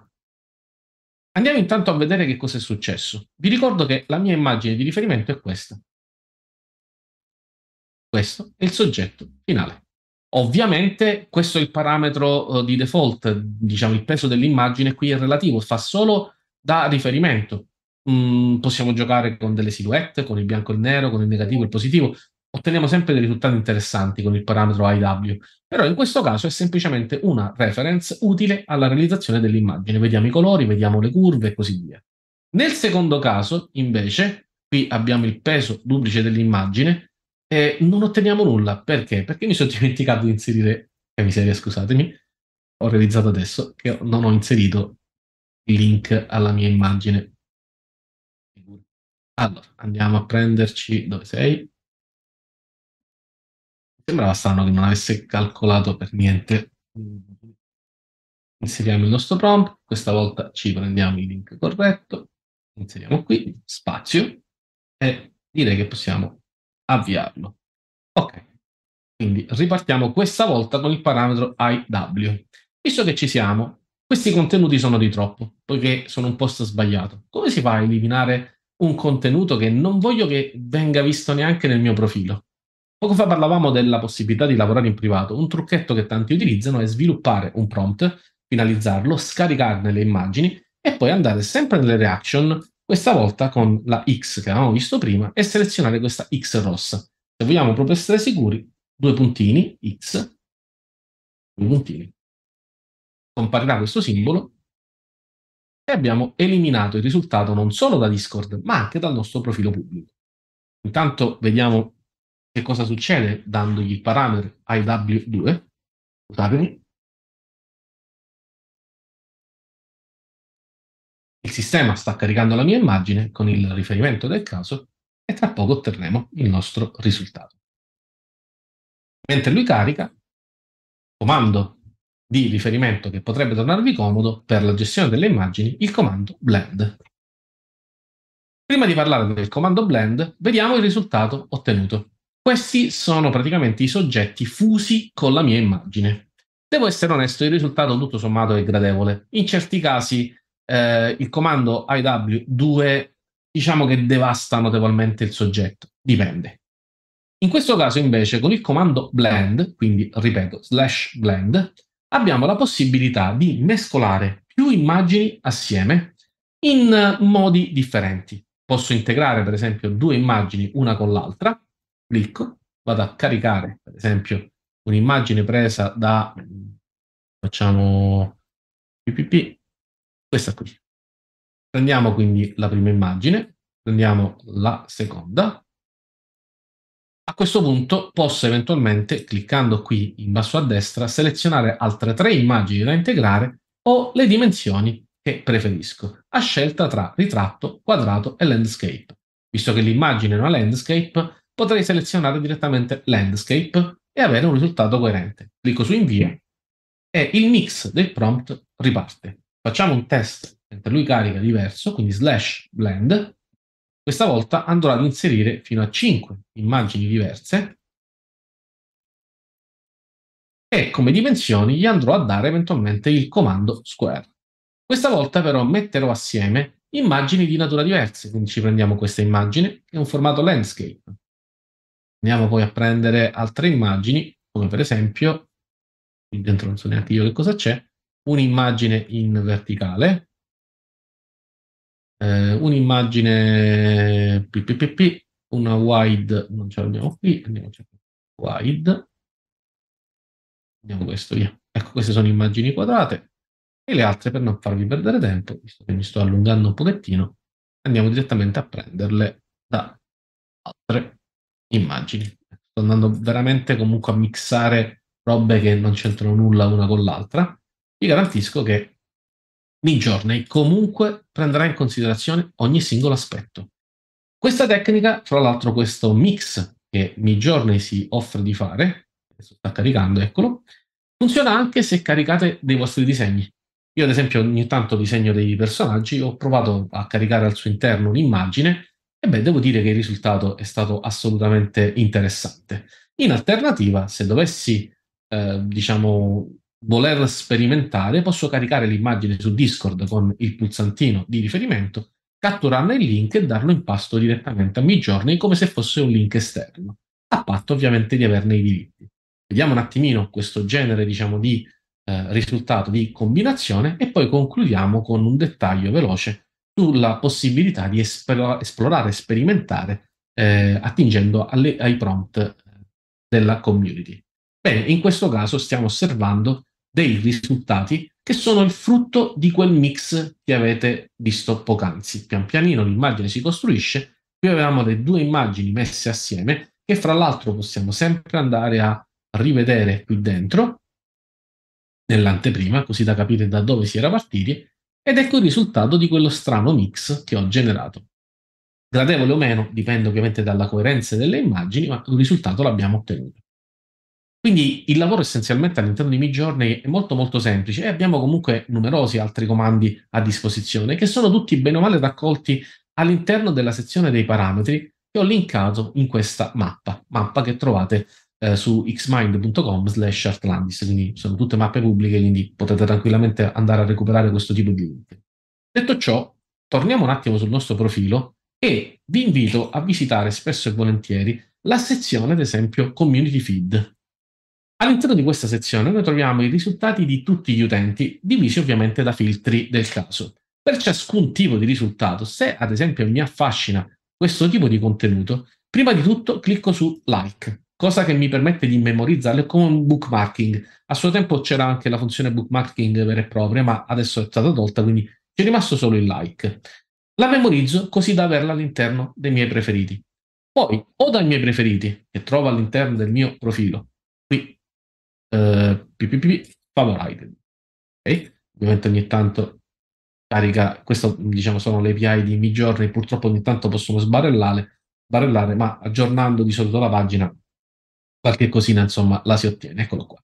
Andiamo intanto a vedere che cosa è successo. Vi ricordo che la mia immagine di riferimento è questa. Questo è il soggetto finale. Ovviamente questo è il parametro eh, di default, diciamo il peso dell'immagine qui è relativo, fa solo da riferimento. Mm, possiamo giocare con delle silhouette, con il bianco e il nero, con il negativo e il positivo, otteniamo sempre dei risultati interessanti con il parametro IW, però in questo caso è semplicemente una reference utile alla realizzazione dell'immagine. Vediamo i colori, vediamo le curve e così via. Nel secondo caso, invece, qui abbiamo il peso duplice dell'immagine, eh, non otteniamo nulla. Perché? Perché mi sono dimenticato di inserire, che eh, miseria scusatemi, ho realizzato adesso che non ho inserito il link alla mia immagine. Allora, andiamo a prenderci dove sei. Sembrava strano che non avesse calcolato per niente. Inseriamo il nostro prompt, questa volta ci prendiamo il link corretto, inseriamo qui, spazio, e direi che possiamo avviarlo. Ok, quindi ripartiamo questa volta con il parametro IW. Visto che ci siamo, questi contenuti sono di troppo, poiché sono un posto sbagliato. Come si fa a eliminare un contenuto che non voglio che venga visto neanche nel mio profilo? Poco fa parlavamo della possibilità di lavorare in privato. Un trucchetto che tanti utilizzano è sviluppare un prompt, finalizzarlo, scaricarne le immagini e poi andare sempre nelle reaction questa volta con la X che avevamo visto prima e selezionare questa X rossa. Se vogliamo proprio essere sicuri, due puntini, X, due puntini. Comparirà questo simbolo e abbiamo eliminato il risultato non solo da Discord, ma anche dal nostro profilo pubblico. Intanto vediamo che cosa succede dandogli il parametro IW2. Scusatemi. Il sistema sta caricando la mia immagine con il riferimento del caso e tra poco otterremo il nostro risultato. Mentre lui carica, comando di riferimento che potrebbe tornarvi comodo per la gestione delle immagini, il comando blend. Prima di parlare del comando blend, vediamo il risultato ottenuto. Questi sono praticamente i soggetti fusi con la mia immagine. Devo essere onesto, il risultato tutto sommato è gradevole. In certi casi eh, il comando IW2 diciamo che devasta notevolmente il soggetto, dipende. In questo caso invece con il comando blend, quindi ripeto, slash blend, abbiamo la possibilità di mescolare più immagini assieme in modi differenti. Posso integrare per esempio due immagini una con l'altra, clicco, vado a caricare per esempio un'immagine presa da, facciamo, ppp, questa qui. Prendiamo quindi la prima immagine, prendiamo la seconda. A questo punto posso eventualmente, cliccando qui in basso a destra, selezionare altre tre immagini da integrare o le dimensioni che preferisco, a scelta tra ritratto, quadrato e landscape. Visto che l'immagine è una landscape, potrei selezionare direttamente landscape e avere un risultato coerente. Clicco su invia e il mix del prompt riparte. Facciamo un test, mentre lui carica diverso, quindi slash blend. Questa volta andrò ad inserire fino a 5 immagini diverse e come dimensioni gli andrò a dare eventualmente il comando square. Questa volta però metterò assieme immagini di natura diverse, quindi ci prendiamo questa immagine e un formato landscape. Andiamo poi a prendere altre immagini, come per esempio, qui dentro non so neanche io che cosa c'è, un'immagine in verticale, eh, un'immagine PPPP, una wide, non ce l'abbiamo qui, andiamo a cercare wide, andiamo questo via. Ecco, queste sono immagini quadrate e le altre per non farvi perdere tempo, visto che mi sto allungando un pochettino, andiamo direttamente a prenderle da altre immagini. Sto andando veramente comunque a mixare robe che non c'entrano nulla una con l'altra vi garantisco che Midjourney comunque prenderà in considerazione ogni singolo aspetto. Questa tecnica, fra l'altro questo mix che Midjourney si offre di fare, sta caricando, eccolo, funziona anche se caricate dei vostri disegni. Io ad esempio ogni tanto disegno dei personaggi, ho provato a caricare al suo interno un'immagine e beh, devo dire che il risultato è stato assolutamente interessante. In alternativa, se dovessi, eh, diciamo, voler sperimentare, posso caricare l'immagine su Discord con il pulsantino di riferimento, catturarne il link e darlo in pasto direttamente a Midjourney come se fosse un link esterno, a patto ovviamente di averne i diritti. Vediamo un attimino questo genere diciamo, di eh, risultato di combinazione e poi concludiamo con un dettaglio veloce sulla possibilità di espl- esplorare e sperimentare eh, attingendo alle, ai prompt eh, della community. Bene, in questo caso stiamo osservando dei risultati che sono il frutto di quel mix che avete visto poc'anzi. Pian pianino l'immagine si costruisce, qui avevamo le due immagini messe assieme che fra l'altro possiamo sempre andare a rivedere qui dentro nell'anteprima, così da capire da dove si era partiti, ed ecco il risultato di quello strano mix che ho generato. Gradevole o meno, dipende ovviamente dalla coerenza delle immagini, ma il risultato l'abbiamo ottenuto. Quindi il lavoro essenzialmente all'interno di Midjourney è molto molto semplice e abbiamo comunque numerosi altri comandi a disposizione che sono tutti bene o male raccolti all'interno della sezione dei parametri che ho linkato in questa mappa, mappa che trovate eh, su xmind.com slash artlandis, quindi sono tutte mappe pubbliche, quindi potete tranquillamente andare a recuperare questo tipo di link. Detto ciò, torniamo un attimo sul nostro profilo e vi invito a visitare spesso e volentieri la sezione, ad esempio, Community Feed, All'interno di questa sezione noi troviamo i risultati di tutti gli utenti, divisi ovviamente da filtri del caso. Per ciascun tipo di risultato, se ad esempio mi affascina questo tipo di contenuto, prima di tutto clicco su like, cosa che mi permette di memorizzarlo come un bookmarking. A suo tempo c'era anche la funzione bookmarking vera e propria, ma adesso è stata tolta, quindi ci è rimasto solo il like. La memorizzo così da averla all'interno dei miei preferiti. Poi, o dai miei preferiti, che trovo all'interno del mio profilo, qui eh, PPP favorite. Okay? Ovviamente ogni tanto carica, queste diciamo sono le API di Midjourney, purtroppo ogni tanto possono sbarellare, sbarellare, ma aggiornando di solito la pagina qualche cosina insomma la si ottiene, eccolo qua.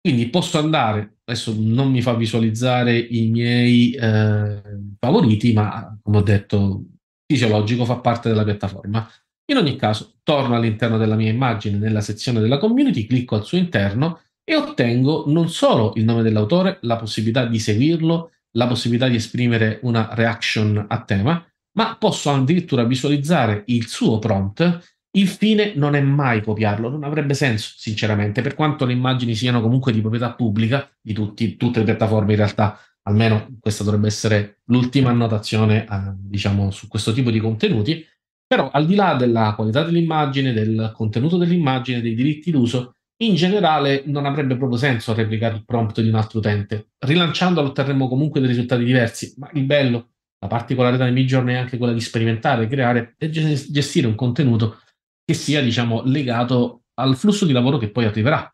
Quindi posso andare, adesso non mi fa visualizzare i miei eh, favoriti, ma come ho detto, fisiologico fa parte della piattaforma. In ogni caso, torno all'interno della mia immagine nella sezione della community, clicco al suo interno e ottengo non solo il nome dell'autore, la possibilità di seguirlo, la possibilità di esprimere una reaction a tema, ma posso addirittura visualizzare il suo prompt. Il fine non è mai copiarlo, non avrebbe senso, sinceramente, per quanto le immagini siano comunque di proprietà pubblica di tutti, tutte le piattaforme in realtà, almeno questa dovrebbe essere l'ultima annotazione, eh, diciamo, su questo tipo di contenuti però al di là della qualità dell'immagine, del contenuto dell'immagine, dei diritti d'uso, in generale non avrebbe proprio senso replicare il prompt di un altro utente. Rilanciandolo otterremo comunque dei risultati diversi, ma il bello, la particolarità dei Midjourney è anche quella di sperimentare, creare e gestire un contenuto che sia, diciamo, legato al flusso di lavoro che poi arriverà.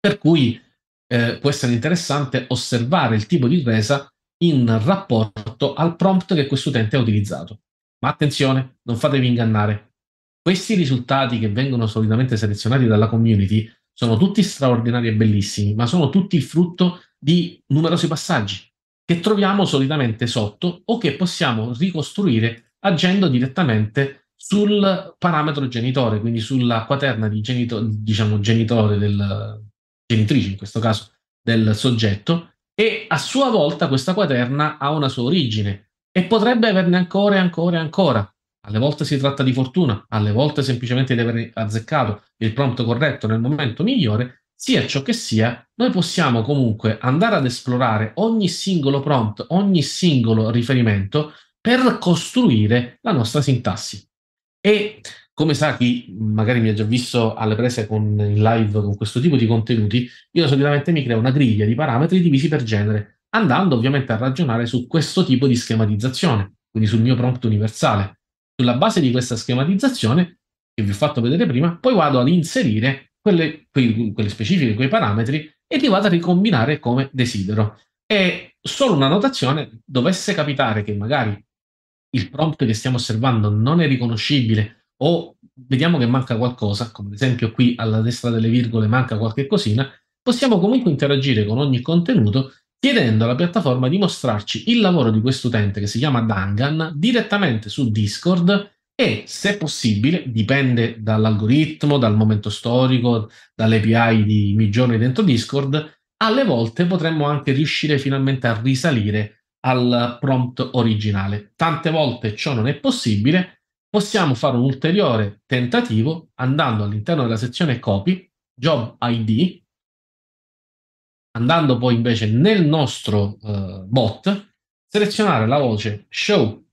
Per cui eh, può essere interessante osservare il tipo di resa in rapporto al prompt che questo utente ha utilizzato. Ma attenzione, non fatevi ingannare. Questi risultati che vengono solitamente selezionati dalla community sono tutti straordinari e bellissimi, ma sono tutti il frutto di numerosi passaggi che troviamo solitamente sotto o che possiamo ricostruire agendo direttamente sul parametro genitore, quindi sulla quaterna di genito- diciamo genitore del genitrice in questo caso del soggetto e a sua volta questa quaterna ha una sua origine, e potrebbe averne ancora e ancora e ancora. Alle volte si tratta di fortuna, alle volte semplicemente di aver azzeccato il prompt corretto nel momento migliore, sia ciò che sia, noi possiamo comunque andare ad esplorare ogni singolo prompt, ogni singolo riferimento per costruire la nostra sintassi. E come sa chi magari mi ha già visto alle prese con in live con questo tipo di contenuti, io solitamente mi creo una griglia di parametri divisi per genere andando ovviamente a ragionare su questo tipo di schematizzazione, quindi sul mio prompt universale. Sulla base di questa schematizzazione, che vi ho fatto vedere prima, poi vado ad inserire quelle, quei, quelle specifiche, quei parametri e li vado a ricombinare come desidero. E solo una notazione, dovesse capitare che magari il prompt che stiamo osservando non è riconoscibile o vediamo che manca qualcosa, come ad esempio qui alla destra delle virgole manca qualche cosina, possiamo comunque interagire con ogni contenuto chiedendo alla piattaforma di mostrarci il lavoro di questo utente che si chiama Dangan direttamente su Discord e, se possibile, dipende dall'algoritmo, dal momento storico, dall'API di Migione dentro Discord, alle volte potremmo anche riuscire finalmente a risalire al prompt originale. Tante volte ciò non è possibile, possiamo fare un ulteriore tentativo andando all'interno della sezione copy, job ID, andando poi invece nel nostro eh, bot, selezionare la voce show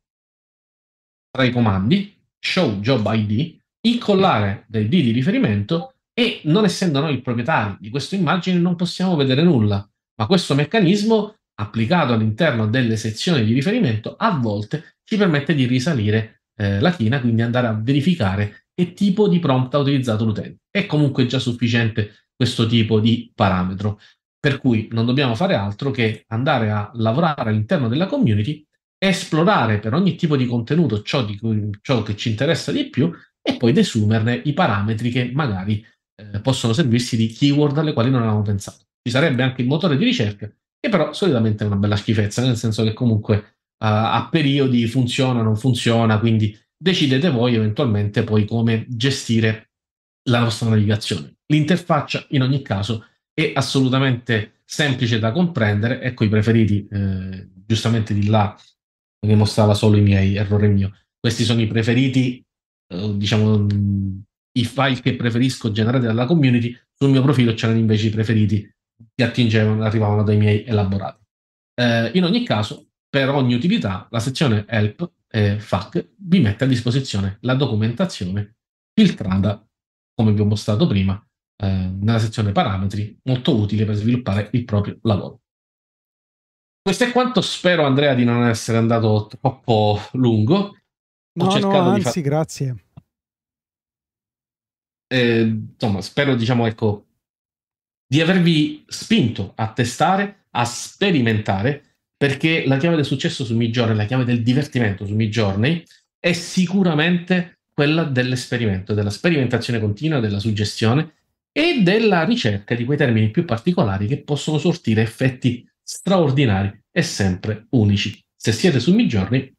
tra i comandi, show job ID, incollare del di riferimento e non essendo noi il proprietario di questa immagine non possiamo vedere nulla, ma questo meccanismo applicato all'interno delle sezioni di riferimento a volte ci permette di risalire eh, la china, quindi andare a verificare che tipo di prompt ha utilizzato l'utente. È comunque già sufficiente questo tipo di parametro. Per cui non dobbiamo fare altro che andare a lavorare all'interno della community, esplorare per ogni tipo di contenuto ciò, di cui, ciò che ci interessa di più e poi desumerne i parametri che magari eh, possono servirsi di keyword alle quali non avevamo pensato. Ci sarebbe anche il motore di ricerca, che però solitamente è una bella schifezza, nel senso che comunque uh, a periodi funziona, non funziona, quindi decidete voi eventualmente poi come gestire la vostra navigazione. L'interfaccia in ogni caso e assolutamente semplice da comprendere. Ecco i preferiti, eh, giustamente di là ne mostrava solo i miei, errore mio. Questi sono i preferiti, eh, diciamo, i file che preferisco generati dalla community. Sul mio profilo c'erano invece i preferiti che attingevano, arrivavano dai miei elaborati. Eh, in ogni caso, per ogni utilità, la sezione help eh, FAC vi mette a disposizione la documentazione filtrata, come vi ho mostrato prima, eh, nella sezione parametri, molto utile per sviluppare il proprio lavoro. Questo è quanto spero, Andrea, di non essere andato troppo lungo. No, Ho cercato no, anzi, di far... grazie. Eh, insomma, spero, diciamo, ecco, di avervi spinto a testare, a sperimentare, perché la chiave del successo su Midjourney, la chiave del divertimento su Midjourney, è sicuramente quella dell'esperimento, della sperimentazione continua, della suggestione e della ricerca di quei termini più particolari che possono sortire effetti straordinari e sempre unici. Se siete su Midjourney,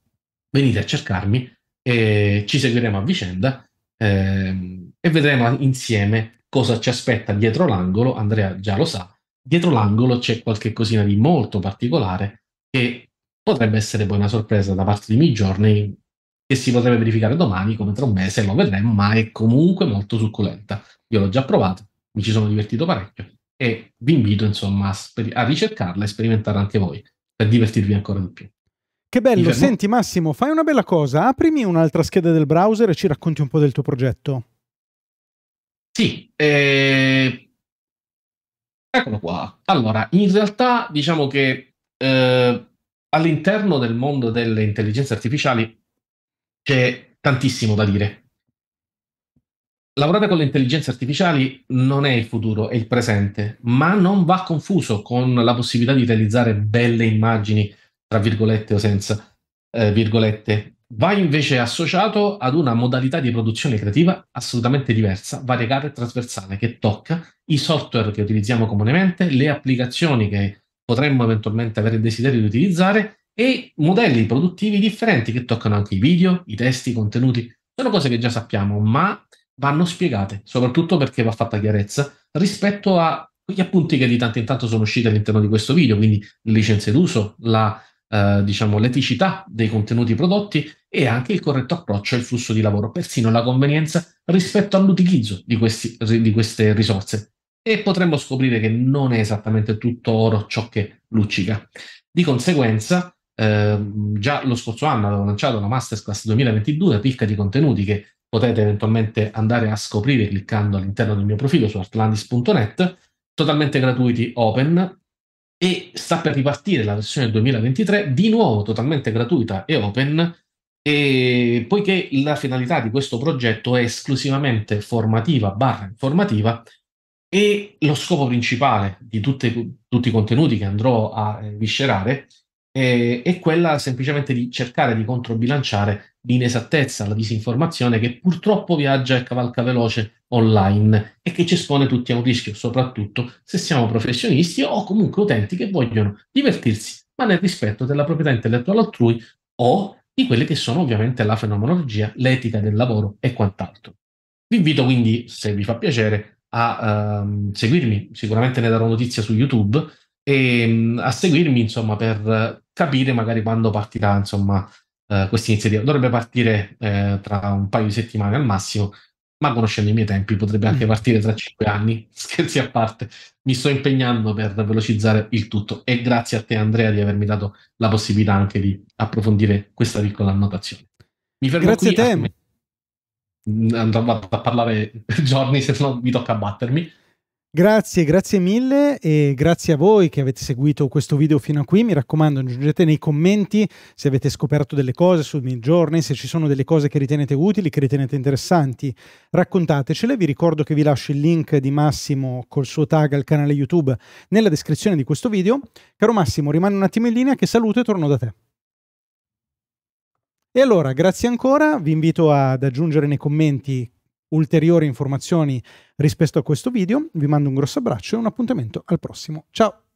venite a cercarmi e ci seguiremo a vicenda ehm, e vedremo insieme cosa ci aspetta dietro l'angolo. Andrea già lo sa, dietro l'angolo c'è qualche cosina di molto particolare che potrebbe essere poi una sorpresa da parte di Midjourney che si potrebbe verificare domani come tra un mese, lo vedremo, ma è comunque molto succulenta. Io l'ho già provato, mi ci sono divertito parecchio e vi invito insomma a, sper- a ricercarla e sperimentare anche voi per divertirvi ancora di più. Che bello, senti Massimo, fai una bella cosa, aprimi un'altra scheda del browser e ci racconti un po' del tuo progetto. Sì, eh... eccolo qua. Allora, in realtà diciamo che eh, all'interno del mondo delle intelligenze artificiali c'è tantissimo da dire. Lavorare con le intelligenze artificiali non è il futuro, è il presente, ma non va confuso con la possibilità di realizzare belle immagini, tra virgolette o senza eh, virgolette. Va invece associato ad una modalità di produzione creativa assolutamente diversa, variegata e trasversale, che tocca i software che utilizziamo comunemente, le applicazioni che potremmo eventualmente avere il desiderio di utilizzare e modelli produttivi differenti che toccano anche i video, i testi, i contenuti. Sono cose che già sappiamo, ma vanno spiegate, soprattutto perché va fatta chiarezza rispetto a quegli appunti che di tanto in tanto sono usciti all'interno di questo video, quindi le licenze d'uso, la, eh, diciamo, l'eticità dei contenuti prodotti e anche il corretto approccio al flusso di lavoro, persino la convenienza rispetto all'utilizzo di, questi, di queste risorse. E potremmo scoprire che non è esattamente tutto oro ciò che luccica. Di conseguenza, eh, già lo scorso anno avevo lanciato una masterclass 2022 ricca di contenuti che potete eventualmente andare a scoprire cliccando all'interno del mio profilo su artlandis.net, totalmente gratuiti, open, e sta per ripartire la versione 2023, di nuovo totalmente gratuita e open, e poiché la finalità di questo progetto è esclusivamente formativa barra informativa e lo scopo principale di tutte, tutti i contenuti che andrò a eh, viscerare e, eh, e quella semplicemente di cercare di controbilanciare l'inesattezza, la disinformazione che purtroppo viaggia e cavalca veloce online e che ci espone tutti a un rischio, soprattutto se siamo professionisti o comunque utenti che vogliono divertirsi, ma nel rispetto della proprietà intellettuale altrui o di quelle che sono ovviamente la fenomenologia, l'etica del lavoro e quant'altro. Vi invito quindi, se vi fa piacere, a ehm, seguirmi, sicuramente ne darò notizia su YouTube, e ehm, a seguirmi insomma per capire magari quando partirà insomma eh, questa iniziativa. Dovrebbe partire eh, tra un paio di settimane al massimo, ma conoscendo i miei tempi potrebbe anche mm. partire tra cinque anni, scherzi a parte. Mi sto impegnando per velocizzare il tutto e grazie a te Andrea di avermi dato la possibilità anche di approfondire questa piccola annotazione. Mi fermo grazie qui, a te. Andrò a, a parlare giorni se no mi tocca battermi. Grazie, grazie mille e grazie a voi che avete seguito questo video fino a qui. Mi raccomando, aggiungete nei commenti se avete scoperto delle cose sui midjourney, se ci sono delle cose che ritenete utili, che ritenete interessanti. Raccontatecele. Vi ricordo che vi lascio il link di Massimo col suo tag al canale YouTube nella descrizione di questo video. Caro Massimo, rimane un attimo in linea che saluto e torno da te. E allora, grazie ancora. Vi invito ad aggiungere nei commenti ulteriori informazioni rispetto a questo video. Vi mando un grosso abbraccio e un appuntamento al prossimo. Ciao!